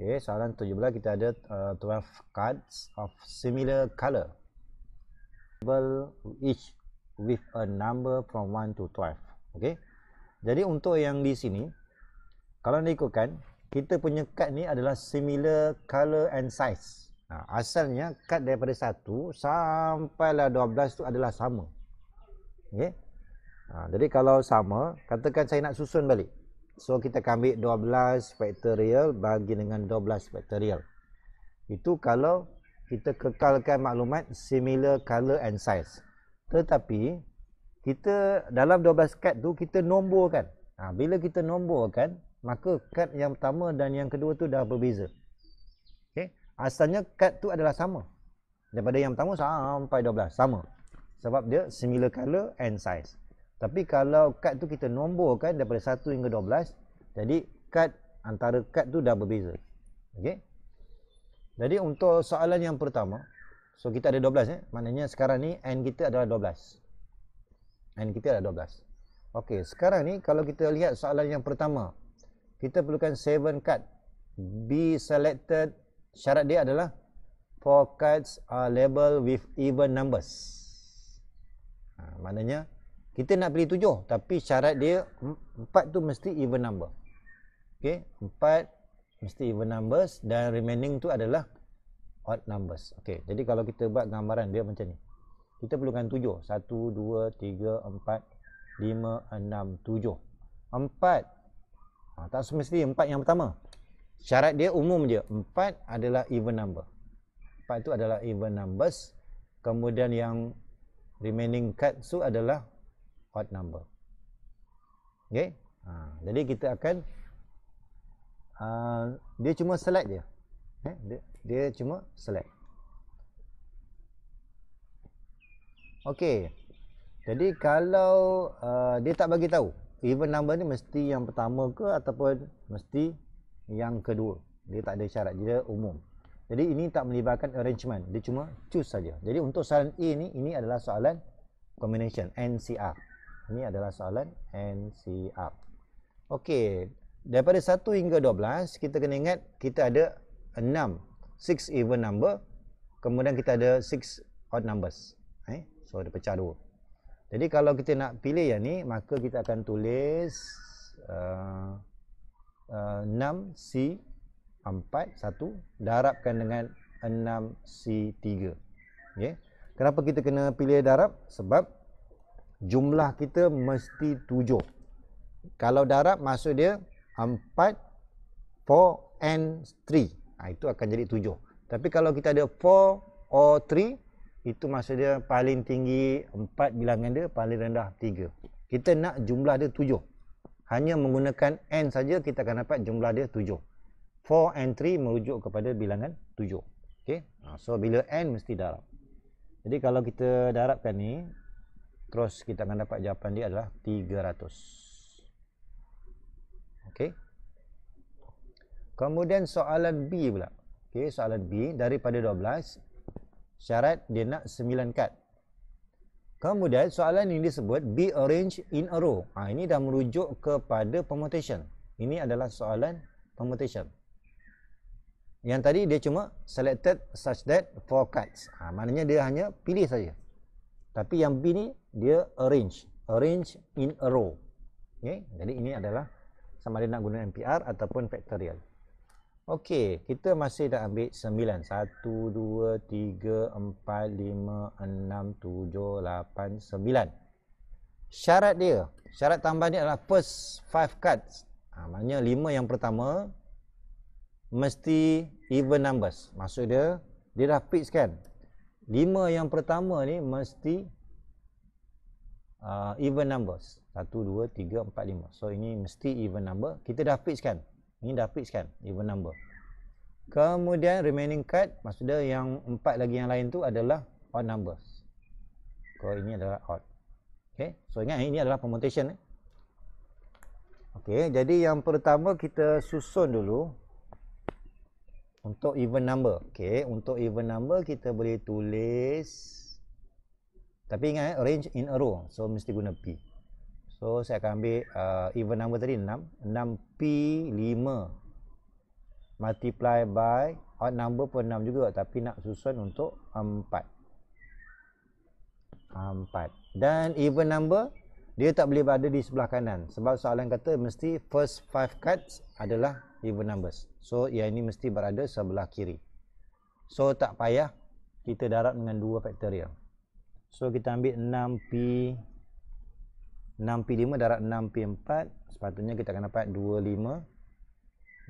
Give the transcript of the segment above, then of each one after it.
Okay, soalan 17 kita ada uh, 12 cards of similar color. Table each with a number from 1 to 12. Okay. Jadi untuk yang di sini, kalau anda ikutkan, kita punya card ni adalah similar color and size. Ha, asalnya card daripada 1 sampailah 12 tu adalah sama. Okay. Ha, jadi kalau sama, katakan saya nak susun balik. So kita akan ambil 12 faktorial bagi dengan 12 faktorial. Itu kalau kita kekalkan maklumat similar color and size. Tetapi kita dalam 12 kad tu kita nomborkan. Ha, bila kita nomborkan, maka kad yang pertama dan yang kedua tu dah berbeza. Okay? Asalnya kad tu adalah sama. Daripada yang pertama sampai 12 sama. Sebab dia similar color and size. Tapi kalau kad tu kita nomborkan daripada 1 hingga 12, jadi kad antara kad tu dah berbeza. Okey. Jadi untuk soalan yang pertama, so kita ada 12 eh. Maknanya sekarang ni n kita adalah 12. N kita adalah 12. Okey, sekarang ni kalau kita lihat soalan yang pertama, kita perlukan 7 kad. Be selected syarat dia adalah four cards are labeled with even numbers. Ha, maknanya kita nak pilih tujuh tapi syarat dia empat tu mesti even number. okay? empat mesti even numbers dan remaining tu adalah odd numbers. okay? jadi kalau kita buat gambaran dia macam ni. Kita perlukan tujuh. Satu, dua, tiga, empat, lima, enam, tujuh. Empat. Ha, tak semestinya empat yang pertama. Syarat dia umum je. Empat adalah even number. Empat tu adalah even numbers. Kemudian yang remaining cards tu adalah odd number. Okay? Ha, jadi kita akan uh, dia cuma select je. Eh? Dia, dia cuma select. Okay. Jadi kalau uh, dia tak bagi tahu even number ni mesti yang pertama ke ataupun mesti yang kedua. Dia tak ada syarat dia umum. Jadi ini tak melibatkan arrangement. Dia cuma choose saja. Jadi untuk soalan A ni ini adalah soalan combination NCR. Ini adalah soalan and see Okey, daripada 1 hingga 12 kita kena ingat kita ada 6 6 even number. Kemudian kita ada 6 odd numbers. Eh, so ada pecah dua. Jadi kalau kita nak pilih yang ni, maka kita akan tulis uh, uh, 6C41 darabkan dengan 6C3. Okay. Kenapa kita kena pilih darab? Sebab jumlah kita mesti tujuh. Kalau darab maksud dia empat, four and three. Ha, itu akan jadi tujuh. Tapi kalau kita ada four or three, itu maksud dia paling tinggi empat bilangan dia, paling rendah tiga. Kita nak jumlah dia tujuh. Hanya menggunakan n saja kita akan dapat jumlah dia tujuh. Four and three merujuk kepada bilangan tujuh. Okay? Ha, so, bila n mesti darab. Jadi kalau kita darabkan ni, terus kita akan dapat jawapan dia adalah 300 ok kemudian soalan B pula ok soalan B daripada 12 syarat dia nak 9 kad kemudian soalan ini disebut B arrange in a row ha, ini dah merujuk kepada permutation ini adalah soalan permutation yang tadi dia cuma selected such that four cards ha, maknanya dia hanya pilih saja tapi yang B ni dia arrange arrange in a row okay? jadi ini adalah sama ada nak guna npr ataupun factorial Okey, kita masih dah ambil 9. 1 2 3 4 5 6 7 8 9. Syarat dia, syarat tambahnya adalah first 5 cards. Ha, maknanya 5 yang pertama mesti even numbers. Maksud dia dia dah fix kan? 5 yang pertama ni mesti uh, even numbers 1 2 3 4 5 so ini mesti even number kita dah fix kan ini dah fix kan even number kemudian remaining card maksudnya yang empat lagi yang lain tu adalah odd numbers so ini adalah odd Okay. so ingat ini adalah permutation eh? okey jadi yang pertama kita susun dulu untuk even number Okay. untuk even number kita boleh tulis tapi ingat eh, range in a row so mesti guna p so saya akan ambil uh, even number tadi 6 6p 5 multiply by odd number pun 6 juga tapi nak susun untuk 4 4 dan even number dia tak boleh berada di sebelah kanan sebab soalan kata mesti first 5 cards adalah even numbers so yang ini mesti berada sebelah kiri so tak payah kita darat dengan dua factorial. So kita ambil 6P 6P5 darat 6P4 Sepatutnya kita akan dapat 25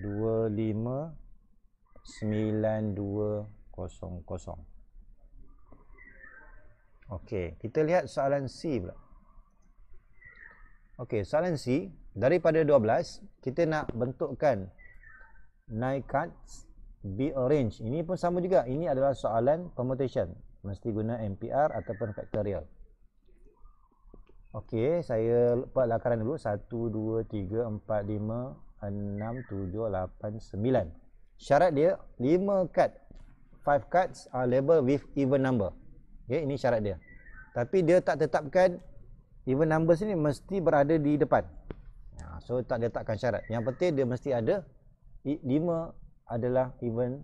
259200 Ok kita lihat soalan C pula Ok soalan C Daripada 12 Kita nak bentukkan Nine B arrange Ini pun sama juga Ini adalah soalan permutation mesti guna MPR ataupun factorial. Okey, saya lepas lakaran dulu 1 2 3 4 5 6 7 8 9. Syarat dia 5 card 5 cards are labeled with even number. Okey, ini syarat dia. Tapi dia tak tetapkan even number sini mesti berada di depan. Ha, so tak letakkan syarat. Yang penting dia mesti ada 5 adalah even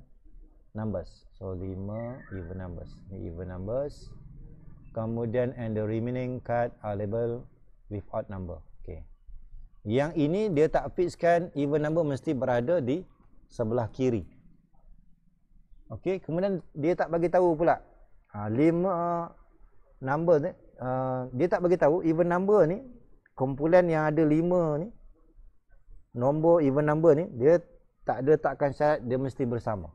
numbers so 5 even numbers ini even numbers kemudian and the remaining card are labeled with odd number okey yang ini dia tak fixkan even number mesti berada di sebelah kiri okey kemudian dia tak bagi tahu pula ha 5 number ni uh, dia tak bagi tahu even number ni kumpulan yang ada 5 ni nombor even number ni dia tak ada takkan syarat dia mesti bersama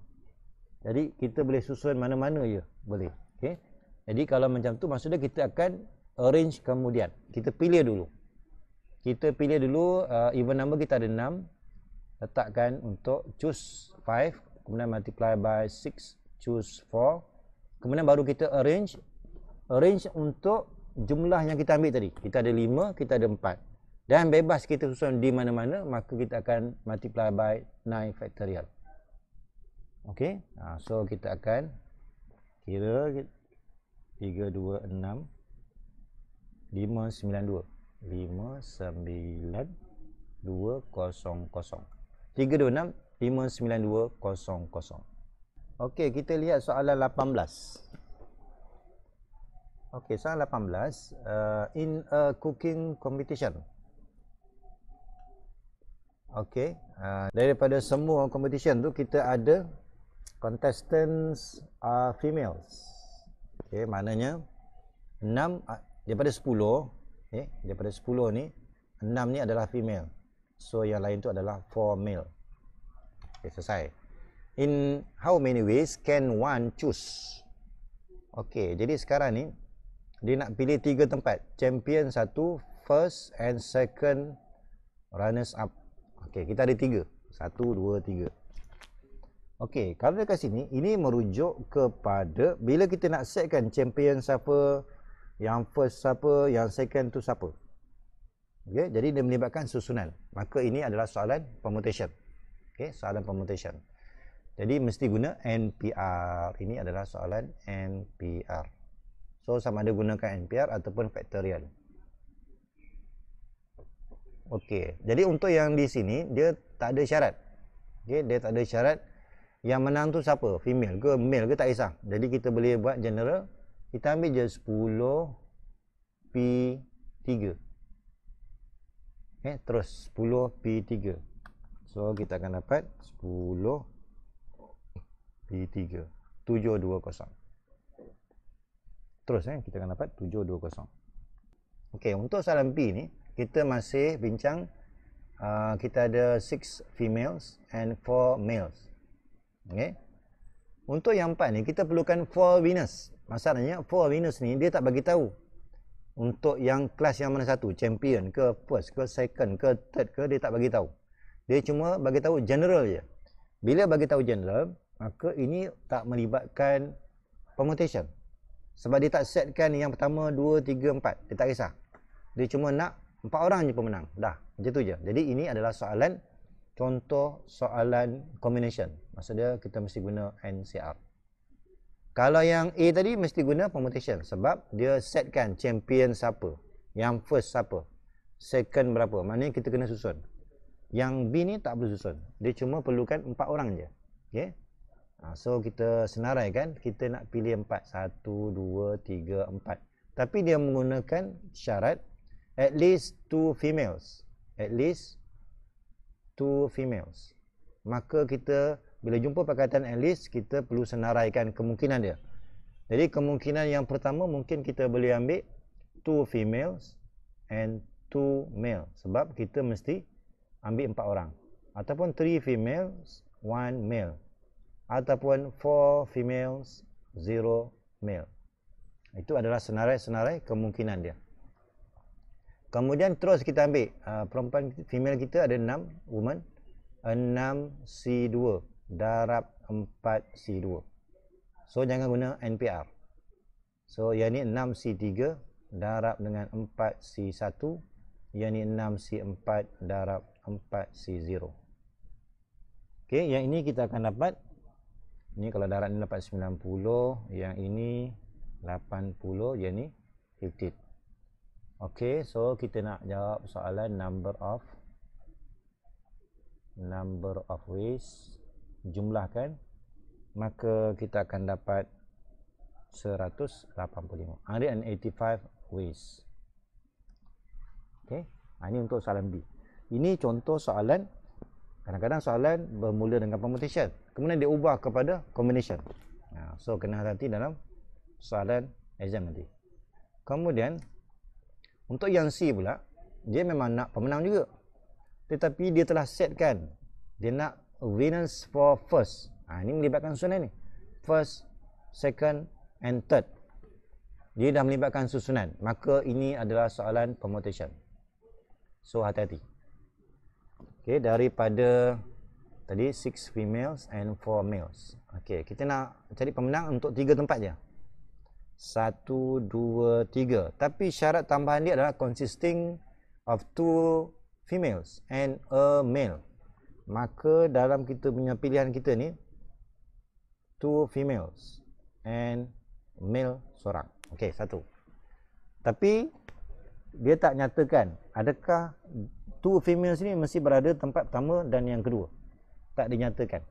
jadi kita boleh susun mana-mana je boleh. Okey. Jadi kalau macam tu maksudnya kita akan arrange kemudian. Kita pilih dulu. Kita pilih dulu uh, even number kita ada 6. Letakkan untuk choose 5 kemudian multiply by 6 choose 4. Kemudian baru kita arrange arrange untuk jumlah yang kita ambil tadi. Kita ada 5, kita ada 4. Dan bebas kita susun di mana-mana maka kita akan multiply by 9 factorial. Okey. Ha, so kita akan kira 326 592 59200 326-592-00 Okey, kita lihat soalan 18 Okey, soalan 18 uh, In a cooking competition Okey, uh, daripada semua competition tu kita ada contestants are females. Okay, maknanya 6 ah, daripada 10, okay, daripada 10 ni 6 ni adalah female. So yang lain tu adalah 4 male. Okay, selesai. In how many ways can one choose? Okay, jadi sekarang ni dia nak pilih tiga tempat. Champion satu, first and second runners up. Okay, kita ada tiga. Satu, dua, tiga. Okey, kalau dekat sini, ini merujuk kepada bila kita nak setkan champion siapa, yang first siapa, yang second tu siapa. Okey, jadi dia melibatkan susunan. Maka ini adalah soalan permutation. Okey, soalan permutation. Jadi mesti guna NPR. Ini adalah soalan NPR. So sama ada gunakan NPR ataupun factorial. Okey, jadi untuk yang di sini dia tak ada syarat. Okey, dia tak ada syarat. Yang menang tu siapa? Female ke male ke tak kisah. Jadi kita boleh buat general. Kita ambil je 10 P3. Okay, terus 10 P3. So kita akan dapat 10 P3. 720. Terus eh, kita akan dapat 720. Okay, untuk salam p ni, kita masih bincang uh, kita ada 6 females and 4 males. Okay. Untuk yang empat ni kita perlukan four winners. Masalahnya four winners ni dia tak bagi tahu. Untuk yang kelas yang mana satu, champion ke first ke second ke third ke dia tak bagi tahu. Dia cuma bagi tahu general je. Bila bagi tahu general, maka ini tak melibatkan permutation. Sebab dia tak setkan yang pertama dua tiga empat dia tak kisah. Dia cuma nak empat orang je pemenang. Dah, macam tu je. Jadi ini adalah soalan contoh soalan combination maksud dia kita mesti guna NCR kalau yang A tadi mesti guna permutation sebab dia setkan champion siapa yang first siapa second berapa maknanya kita kena susun yang B ni tak perlu susun dia cuma perlukan empat orang je okey ha, so kita senarai kan kita nak pilih 4 1 2 3 4 tapi dia menggunakan syarat at least two females at least to females. Maka kita bila jumpa perkataan at least kita perlu senaraikan kemungkinan dia. Jadi kemungkinan yang pertama mungkin kita boleh ambil two females and two male sebab kita mesti ambil empat orang ataupun three females one male ataupun four females zero male. Itu adalah senarai-senarai kemungkinan dia. Kemudian terus kita ambil uh, perempuan female kita ada 6 woman 6 C2 darab 4 C2. So jangan guna NPR. So yang ni 6 C3 darab dengan 4 C1, yang ni 6 C4 darab 4 C0. Okey, yang ini kita akan dapat ni kalau darab ni dapat 90, yang ini 80, yang ni 50. Okay, so kita nak jawab soalan number of number of ways jumlah kan? maka kita akan dapat 185 185 ways Okay, ha, ini untuk soalan B ini contoh soalan kadang-kadang soalan bermula dengan permutation kemudian diubah kepada combination ah, so kena hati dalam soalan exam nanti kemudian untuk yang C pula, dia memang nak pemenang juga. Tetapi dia telah setkan. Dia nak winners for first. Ha, ini melibatkan susunan ni. First, second and third. Dia dah melibatkan susunan. Maka ini adalah soalan permutation. So, hati-hati. Okay, daripada tadi six females and four males. Okay, kita nak cari pemenang untuk tiga tempat je satu, dua, tiga. Tapi syarat tambahan dia adalah consisting of two females and a male. Maka dalam kita punya pilihan kita ni, two females and male seorang. Okey, satu. Tapi dia tak nyatakan adakah two females ni mesti berada tempat pertama dan yang kedua. Tak dinyatakan.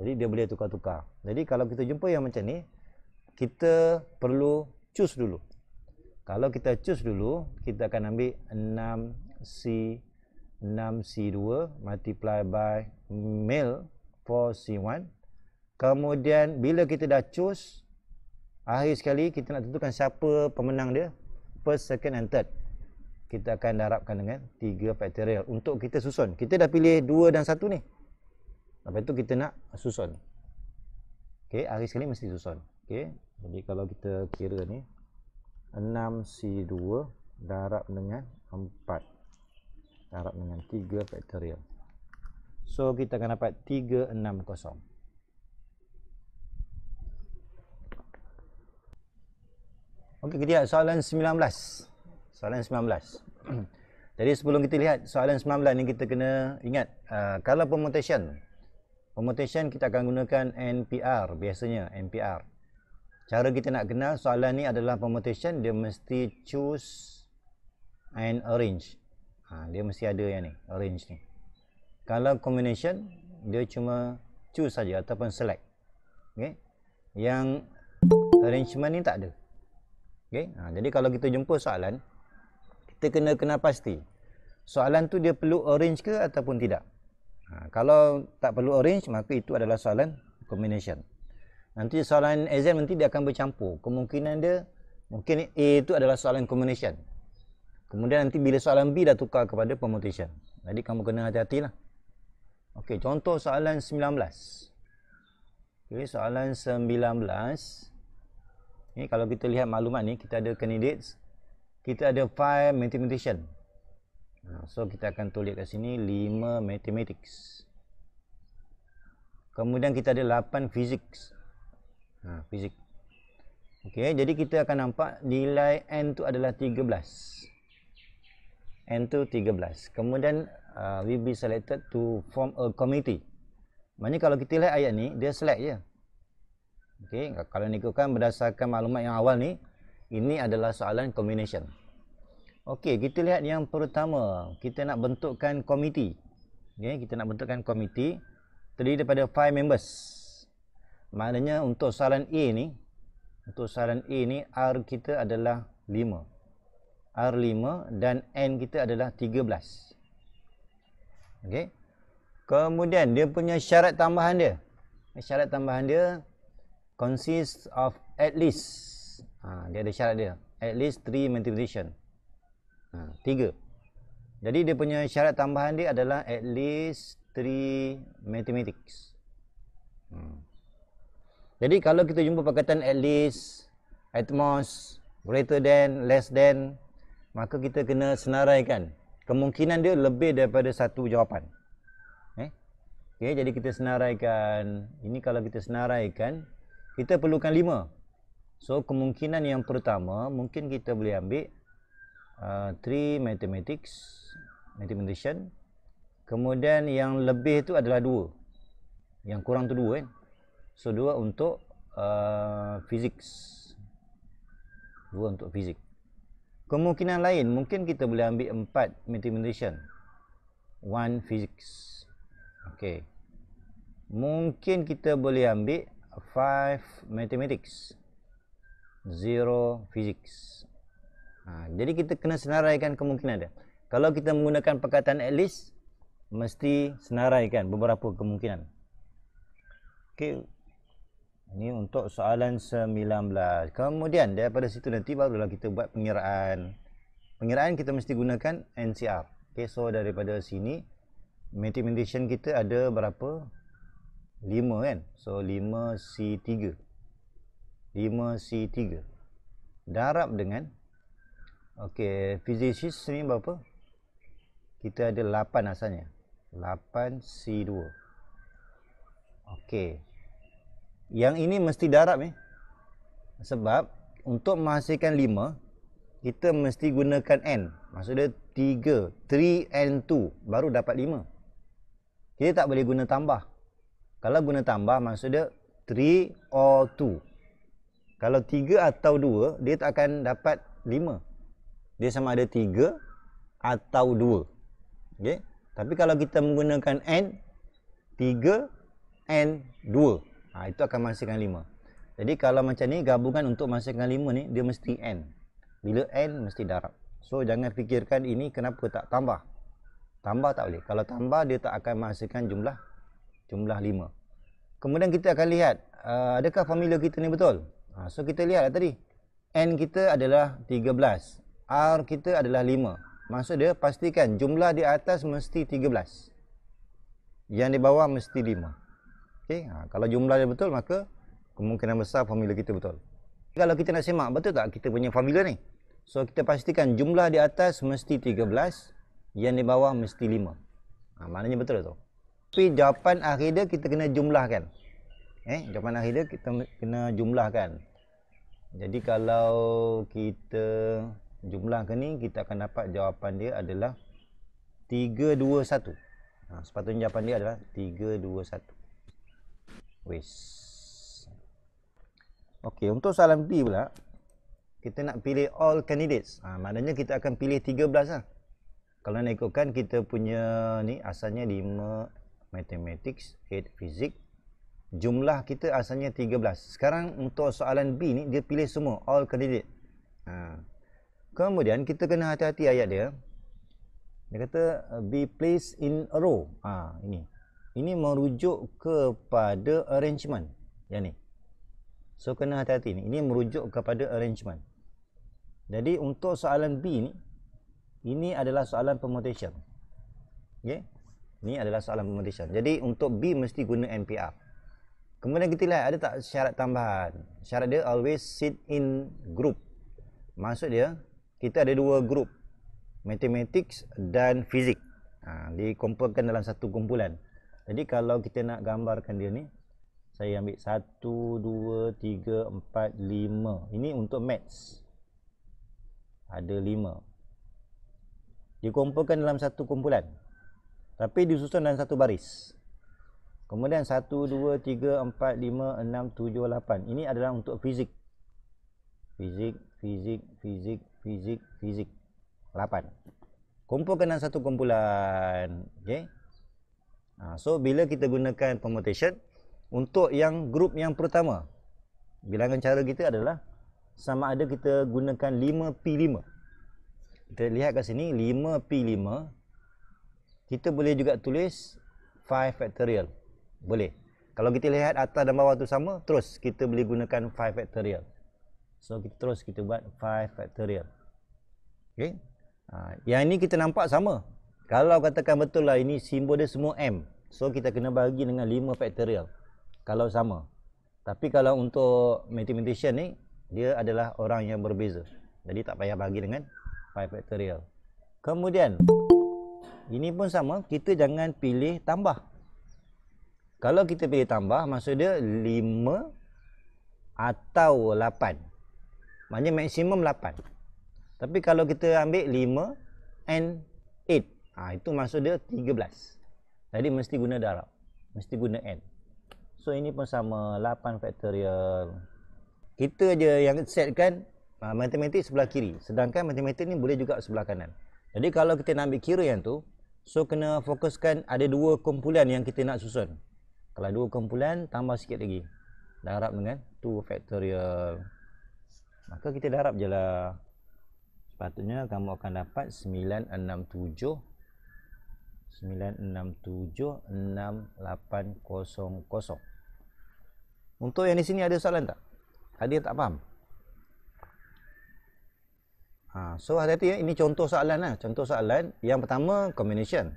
Jadi dia boleh tukar-tukar. Jadi kalau kita jumpa yang macam ni, kita perlu choose dulu. Kalau kita choose dulu, kita akan ambil 6C 6C2 multiply by mil 4C1. Kemudian bila kita dah choose, akhir sekali kita nak tentukan siapa pemenang dia. First, second and third. Kita akan darabkan dengan 3 factorial untuk kita susun. Kita dah pilih 2 dan 1 ni. Lepas tu kita nak susun. Okey, akhir sekali mesti susun. Okey, jadi kalau kita kira ni 6C2 darab dengan 4 darab dengan 3 faktorial. So kita akan dapat 360. Okey, kita lihat soalan 19. Soalan 19. jadi sebelum kita lihat soalan 19 ni kita kena ingat uh, kalau permutation Permutation kita akan gunakan NPR biasanya NPR cara kita nak kenal soalan ni adalah permutation dia mesti choose and arrange ha, dia mesti ada yang ni arrange ni kalau combination dia cuma choose saja ataupun select okay. yang arrangement ni tak ada okay. ha, jadi kalau kita jumpa soalan kita kena kena pasti soalan tu dia perlu arrange ke ataupun tidak ha, kalau tak perlu arrange maka itu adalah soalan combination Nanti soalan exam nanti dia akan bercampur. Kemungkinan dia mungkin A itu adalah soalan combination. Kemudian nanti bila soalan B dah tukar kepada permutation. Jadi kamu kena hati hati lah. Okay contoh soalan 19. Okey, soalan 19. Ini kalau kita lihat maklumat ni, kita ada candidates, kita ada 5 mathematician. So kita akan tulis kat sini 5 mathematics. Kemudian kita ada 8 physics ha, fizik ok jadi kita akan nampak nilai N tu adalah 13 N tu 13 kemudian uh, we be selected to form a committee maknanya kalau kita lihat ayat ni dia select je ok kalau ni ikutkan berdasarkan maklumat yang awal ni ini adalah soalan combination ok kita lihat yang pertama kita nak bentukkan committee ok kita nak bentukkan committee terdiri daripada 5 members maknanya untuk soalan A ni untuk soalan A ni R kita adalah 5 R 5 dan N kita adalah 13 ok kemudian dia punya syarat tambahan dia syarat tambahan dia consists of at least ha, dia ada syarat dia at least 3 multiplication ha, jadi dia punya syarat tambahan dia adalah at least 3 mathematics hmm. Jadi kalau kita jumpa perkataan at least, at most, greater than, less than, maka kita kena senaraikan. Kemungkinan dia lebih daripada satu jawapan. Eh? Okay, jadi kita senaraikan. Ini kalau kita senaraikan, kita perlukan lima. So kemungkinan yang pertama mungkin kita boleh ambil uh, three mathematics, mathematician. Kemudian yang lebih itu adalah dua. Yang kurang tu dua. Eh? So dua untuk uh, physics. Dua untuk fizik. Kemungkinan lain mungkin kita boleh ambil empat mathematician. One physics. Okay. Mungkin kita boleh ambil five mathematics. Zero physics. Ha, jadi kita kena senaraikan kemungkinan dia. Kalau kita menggunakan perkataan at least, mesti senaraikan beberapa kemungkinan. Okay. Ini untuk soalan 19. Kemudian daripada situ nanti barulah kita buat pengiraan. Pengiraan kita mesti gunakan NCR. Okay, so daripada sini mathematician kita ada berapa? 5 kan? So 5C3. 5C3. Darab dengan Okey, physicist ni berapa? Kita ada 8 asalnya. 8C2. Okey, yang ini mesti darab ni. Eh? Sebab untuk menghasilkan 5, kita mesti gunakan N. Maksudnya 3, 3 N2 baru dapat 5. Kita tak boleh guna tambah. Kalau guna tambah maksudnya 3 or 2. Kalau 3 atau 2, dia tak akan dapat 5. Dia sama ada 3 atau 2. Okay? Tapi kalau kita menggunakan N, 3 N 2 ha, itu akan menghasilkan 5 jadi kalau macam ni gabungan untuk menghasilkan 5 ni dia mesti N bila N mesti darab so jangan fikirkan ini kenapa tak tambah tambah tak boleh kalau tambah dia tak akan menghasilkan jumlah jumlah 5 kemudian kita akan lihat uh, adakah formula kita ni betul ha, so kita lihat lah tadi N kita adalah 13 R kita adalah 5 Maksud dia pastikan jumlah di atas mesti 13. Yang di bawah mesti Okey, ha, kalau jumlah dia betul maka kemungkinan besar formula kita betul. Kalau kita nak semak, betul tak kita punya formula ni? So kita pastikan jumlah di atas mesti 13, yang di bawah mesti 5. Ha, maknanya betul tu. Tapi jawapan akhir dia kita kena jumlahkan. Eh, jawapan akhir dia kita kena jumlahkan. Jadi kalau kita jumlahkan ni, kita akan dapat jawapan dia adalah 321. Ha, sepatutnya jawapan dia adalah 321. Wish. Okey, untuk soalan B pula, kita nak pilih all candidates. Ha, maknanya kita akan pilih 13 lah. Kalau nak ikutkan, kita punya ni asalnya 5 matematik, 8 fizik Jumlah kita asalnya 13. Sekarang untuk soalan B ni, dia pilih semua, all candidates. Ha. Kemudian, kita kena hati-hati ayat dia. Dia kata, be placed in a row. Ha, ini ini merujuk kepada arrangement yang ni so kena hati-hati ni ini merujuk kepada arrangement jadi untuk soalan B ni ini adalah soalan permutation ok ya? ini adalah soalan permutation jadi untuk B mesti guna NPR kemudian kita lihat ada tak syarat tambahan syarat dia always sit in group maksud dia kita ada dua group matematik dan fizik ha, dikumpulkan dalam satu kumpulan jadi kalau kita nak gambarkan dia ni saya ambil 1 2 3 4 5. Ini untuk maths. Ada 5. kumpulkan dalam satu kumpulan. Tapi disusun dalam satu baris. Kemudian 1 2 3 4 5 6 7 8. Ini adalah untuk fizik. Fizik, fizik, fizik, fizik, fizik. 8. Kumpulkan dalam satu kumpulan. Okey. Ha, so bila kita gunakan permutation untuk yang grup yang pertama bilangan cara kita adalah sama ada kita gunakan 5P5. Kita lihat kat sini 5P5 kita boleh juga tulis 5 factorial. Boleh. Kalau kita lihat atas dan bawah tu sama, terus kita boleh gunakan 5 factorial. So kita terus kita buat 5 factorial. Okay. Ha, yang ini kita nampak sama. Kalau katakan betul lah ini simbol dia semua M. So kita kena bagi dengan 5 factorial. Kalau sama. Tapi kalau untuk mathematician ni dia adalah orang yang berbeza. Jadi tak payah bagi dengan 5 factorial. Kemudian ini pun sama kita jangan pilih tambah. Kalau kita pilih tambah maksud dia 5 atau 8. Maksudnya maksimum 8. Tapi kalau kita ambil 5 and 8 Ha, itu maksud dia 13. Jadi mesti guna darab. Mesti guna N. So ini pun sama 8 factorial Kita je yang set kan uh, ha, matematik sebelah kiri. Sedangkan matematik ni boleh juga sebelah kanan. Jadi kalau kita nak ambil kira yang tu. So kena fokuskan ada dua kumpulan yang kita nak susun. Kalau dua kumpulan tambah sikit lagi. Darab dengan 2 factorial. Maka kita darab je lah. Sepatutnya kamu akan dapat 967 0377-967-6800 Untuk yang di sini ada soalan tak? Ada yang tak faham? Ha, so hati-hati ya. ini contoh soalan lah. Contoh soalan yang pertama combination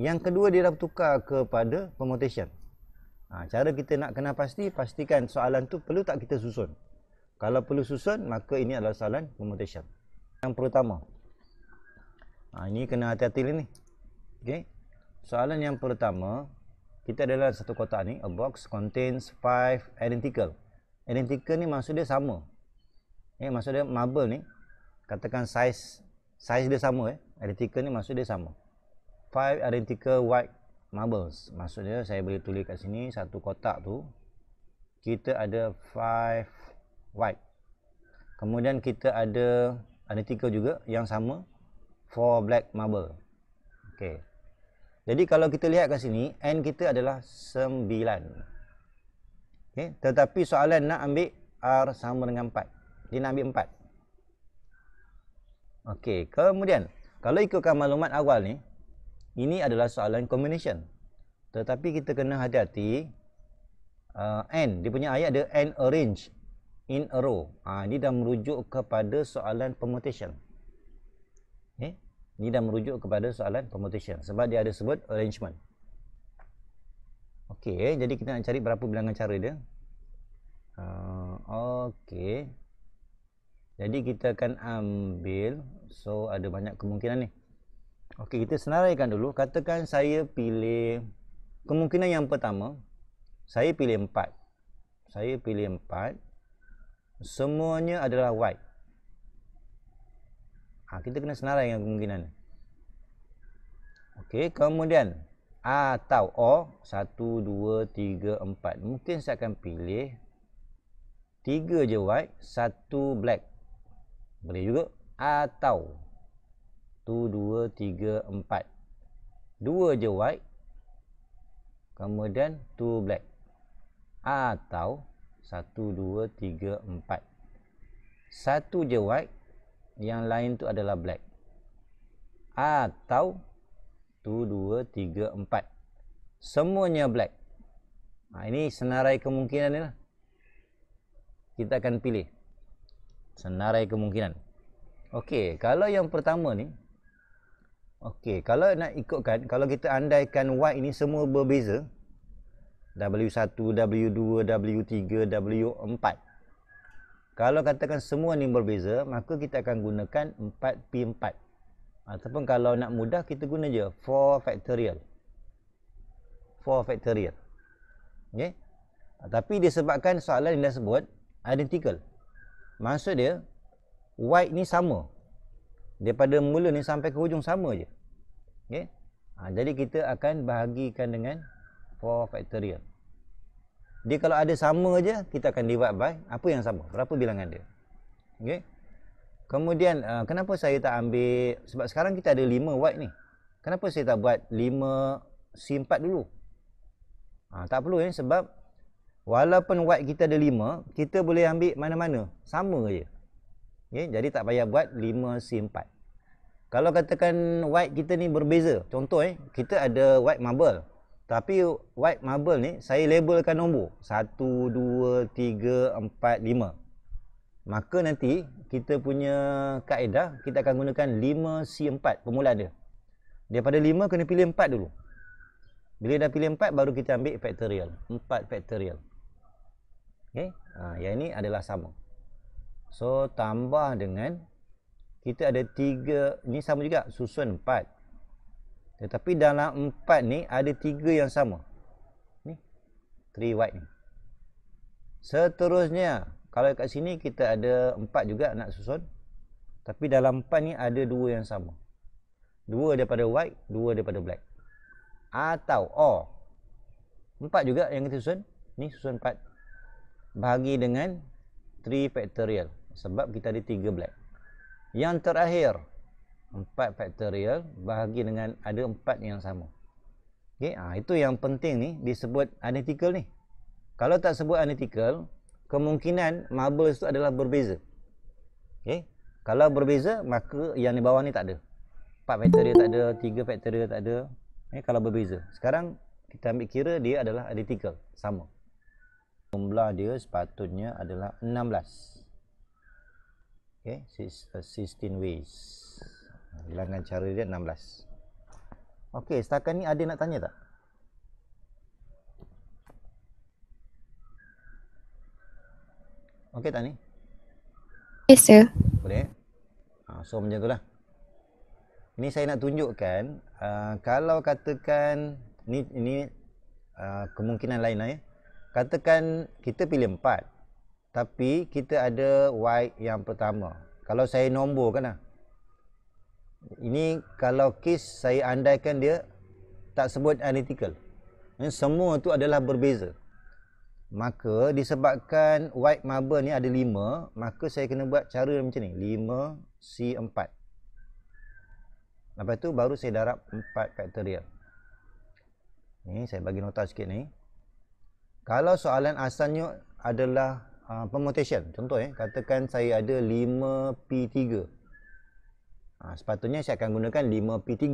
Yang kedua dia dah bertukar kepada permutation ha, Cara kita nak kena pasti, pastikan soalan tu perlu tak kita susun Kalau perlu susun, maka ini adalah soalan permutation Yang pertama Ha, ini kena hati-hati ni. -hati Okay. Soalan yang pertama, kita adalah satu kotak ni, a box contains five identical. Identical ni maksud dia sama. Eh, maksud dia marble ni, katakan size size dia sama eh. Identical ni maksud dia sama. Five identical white marbles. Maksudnya saya boleh tulis kat sini satu kotak tu kita ada five white. Kemudian kita ada identical juga yang sama four black marble. Okey. Jadi kalau kita lihat kat sini, N kita adalah 9. Okay. Tetapi soalan nak ambil R sama dengan 4. Dia nak ambil 4. Okey, kemudian kalau ikutkan maklumat awal ni, ini adalah soalan combination. Tetapi kita kena hati-hati uh, N, dia punya ayat ada N arrange in a row. Ha, ini dah merujuk kepada soalan permutation. Okay. Ini dah merujuk kepada soalan permutation sebab dia ada sebut arrangement. Okey, jadi kita nak cari berapa bilangan cara dia. Uh, okey. Jadi kita akan ambil so ada banyak kemungkinan ni. Okey, kita senaraikan dulu. Katakan saya pilih kemungkinan yang pertama, saya pilih 4. Saya pilih 4. Semuanya adalah white ha, kita kena senarai dengan kemungkinan okey kemudian atau o 1 2 3 4 mungkin saya akan pilih 3 je white 1 black boleh juga atau 1 2 3 4 2 je white kemudian 2 black atau 1 2 3 4 1 je white yang lain tu adalah black atau tu dua tiga empat semuanya black nah, ha, ini senarai kemungkinan ni lah kita akan pilih senarai kemungkinan okey kalau yang pertama ni okey kalau nak ikutkan kalau kita andaikan white ini semua berbeza W1, W2, W3, W4 kalau katakan semua ni berbeza, maka kita akan gunakan 4P4. Ataupun kalau nak mudah, kita guna je 4 factorial. 4 factorial. Okay? Tapi disebabkan soalan yang dah sebut, identical. Maksud dia, white ni sama. Daripada mula ni sampai ke hujung sama je. Okay? Ha, jadi kita akan bahagikan dengan 4 factorial. Dia kalau ada sama aja kita akan divide by apa yang sama. Berapa bilangan dia? Okay. Kemudian uh, kenapa saya tak ambil sebab sekarang kita ada 5 white ni. Kenapa saya tak buat 5 C4 dulu? Ha, tak perlu ya eh, sebab walaupun white kita ada 5, kita boleh ambil mana-mana, sama aja. Okey, jadi tak payah buat 5 C4. Kalau katakan white kita ni berbeza, contoh eh, kita ada white marble. Tapi white marble ni saya labelkan nombor 1 2 3 4 5. Maka nanti kita punya kaedah kita akan gunakan 5C4 permulaan dia. Daripada 5 kena pilih 4 dulu. Bila dah pilih 4 baru kita ambil factorial, 4 factorial. Okay, Ha yang ini adalah sama. So tambah dengan kita ada 3 ni sama juga susun 4 tetapi dalam empat ni ada tiga yang sama. Ni. Three white ni. Seterusnya, kalau kat sini kita ada empat juga nak susun. Tapi dalam empat ni ada dua yang sama. Dua daripada white, dua daripada black. Atau oh Empat juga yang kita susun. Ni susun empat. Bahagi dengan three factorial. Sebab kita ada tiga black. Yang terakhir, 4 faktorial bahagi dengan ada 4 yang sama. Okey, ha, itu yang penting ni disebut analytical ni. Kalau tak sebut analytical, kemungkinan marble itu adalah berbeza. Okey. Kalau berbeza, maka yang di bawah ni tak ada. 4 faktorial tak ada, 3 faktorial tak ada. Okay, kalau berbeza. Sekarang kita ambil kira dia adalah analytical, sama. Jumlah dia sepatutnya adalah 16. Okay, 16 ways bilangan cara dia 16 ok setakat ni ada nak tanya tak ok tak ni yes sir boleh ha, so macam tu lah ni saya nak tunjukkan uh, kalau katakan ni, ni uh, kemungkinan lain lah ya katakan kita pilih 4 tapi kita ada Y yang pertama kalau saya nombor kan lah ini kalau kes saya andaikan dia tak sebut analytical. Ini semua itu adalah berbeza. Maka disebabkan white marble ni ada lima, maka saya kena buat cara macam ni. lima c empat. Lepas tu baru saya darab empat kriteria. Ni saya bagi nota sikit ni. Kalau soalan asalnya adalah uh, permutation, contoh eh katakan saya ada lima p tiga. Ha, sepatutnya saya akan gunakan 5P3.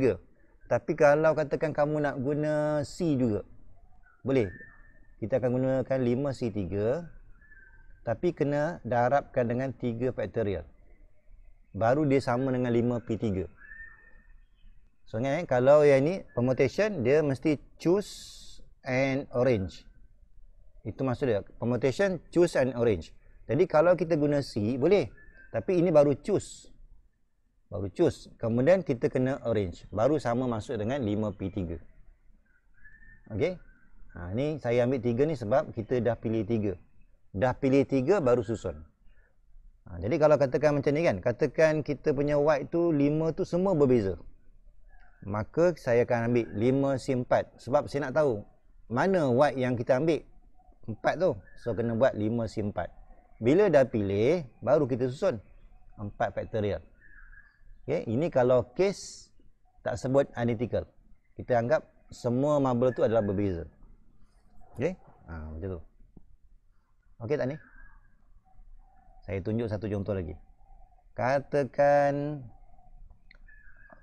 Tapi kalau katakan kamu nak guna C juga. Boleh. Kita akan gunakan 5C3. Tapi kena darabkan dengan 3 factorial. Baru dia sama dengan 5P3. So, ingat eh, kalau yang ni permutation, dia mesti choose and orange. Itu maksud dia. Permutation, choose and orange. Jadi, kalau kita guna C, boleh. Tapi ini baru choose baru choose kemudian kita kena arrange baru sama masuk dengan 5P3 ok ha, ni saya ambil 3 ni sebab kita dah pilih 3 dah pilih 3 baru susun ha, jadi kalau katakan macam ni kan katakan kita punya white tu 5 tu semua berbeza maka saya akan ambil 5 sim 4 sebab saya nak tahu mana white yang kita ambil 4 tu so kena buat 5 sim 4 bila dah pilih baru kita susun 4 factorial Okay, ini kalau kes tak sebut identical. Kita anggap semua marble tu adalah berbeza. Okay? Ha, macam tu. Okay tak ni? Saya tunjuk satu contoh lagi. Katakan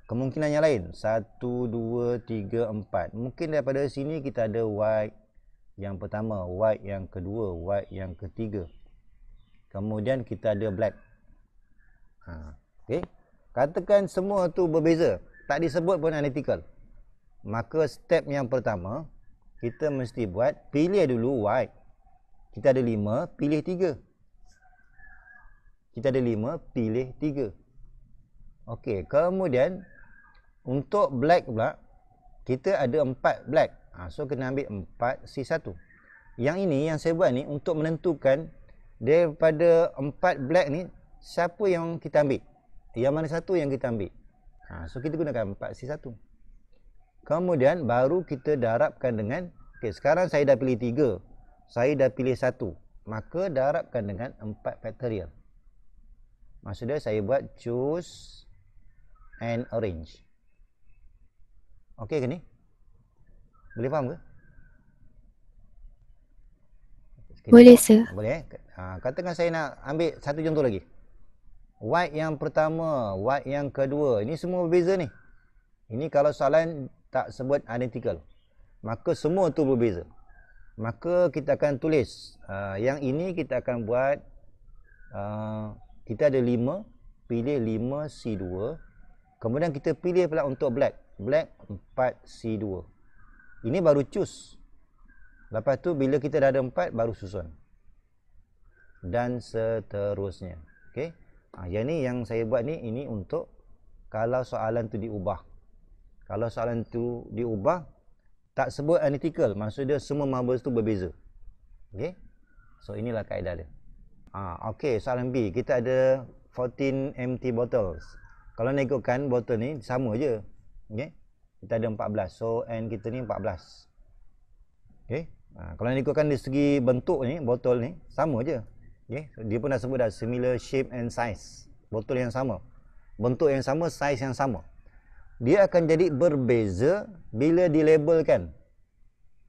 kemungkinan yang lain. Satu, dua, tiga, empat. Mungkin daripada sini kita ada white yang pertama, white yang kedua, white yang ketiga. Kemudian kita ada black. Ha, okay? Katakan semua tu berbeza. Tak disebut pun analytical. Maka step yang pertama, kita mesti buat, pilih dulu why. Kita ada lima, pilih tiga. Kita ada lima, pilih tiga. Okey, kemudian untuk black pula, kita ada empat black. Ha, so, kena ambil empat C1. Yang ini, yang saya buat ni, untuk menentukan daripada empat black ni, siapa yang kita ambil yang mana satu yang kita ambil ha, so kita gunakan 4 si 1 kemudian baru kita darabkan dengan okay, sekarang saya dah pilih 3 saya dah pilih 1 maka darabkan dengan 4 factorial maksudnya saya buat choose and arrange ok ke ni boleh faham ke boleh sir. Boleh. Eh? Ha, katakan saya nak ambil satu contoh lagi. White yang pertama, White yang kedua. Ini semua berbeza ni. Ini kalau soalan tak sebut identical. Maka semua tu berbeza. Maka kita akan tulis. Uh, yang ini kita akan buat. Uh, kita ada lima, Pilih lima C2. Kemudian kita pilih pula untuk black. Black empat C2. Ini baru choose. Lepas tu bila kita dah ada empat baru susun. Dan seterusnya. Okay. Ha, yang ni yang saya buat ni ini untuk kalau soalan tu diubah. Kalau soalan tu diubah tak sebut analytical maksud dia semua marbles tu berbeza. Okey. So inilah kaedah dia. Ah ha, okey soalan B kita ada 14 empty bottles. Kalau negokkan botol ni sama aje. Okey. Kita ada 14. So n kita ni 14. Okey. Ha, kalau negokkan dari segi bentuk ni botol ni sama aje. Okay. Dia pun dah sebut dah similar shape and size. Botol yang sama. Bentuk yang sama, size yang sama. Dia akan jadi berbeza bila dilabelkan.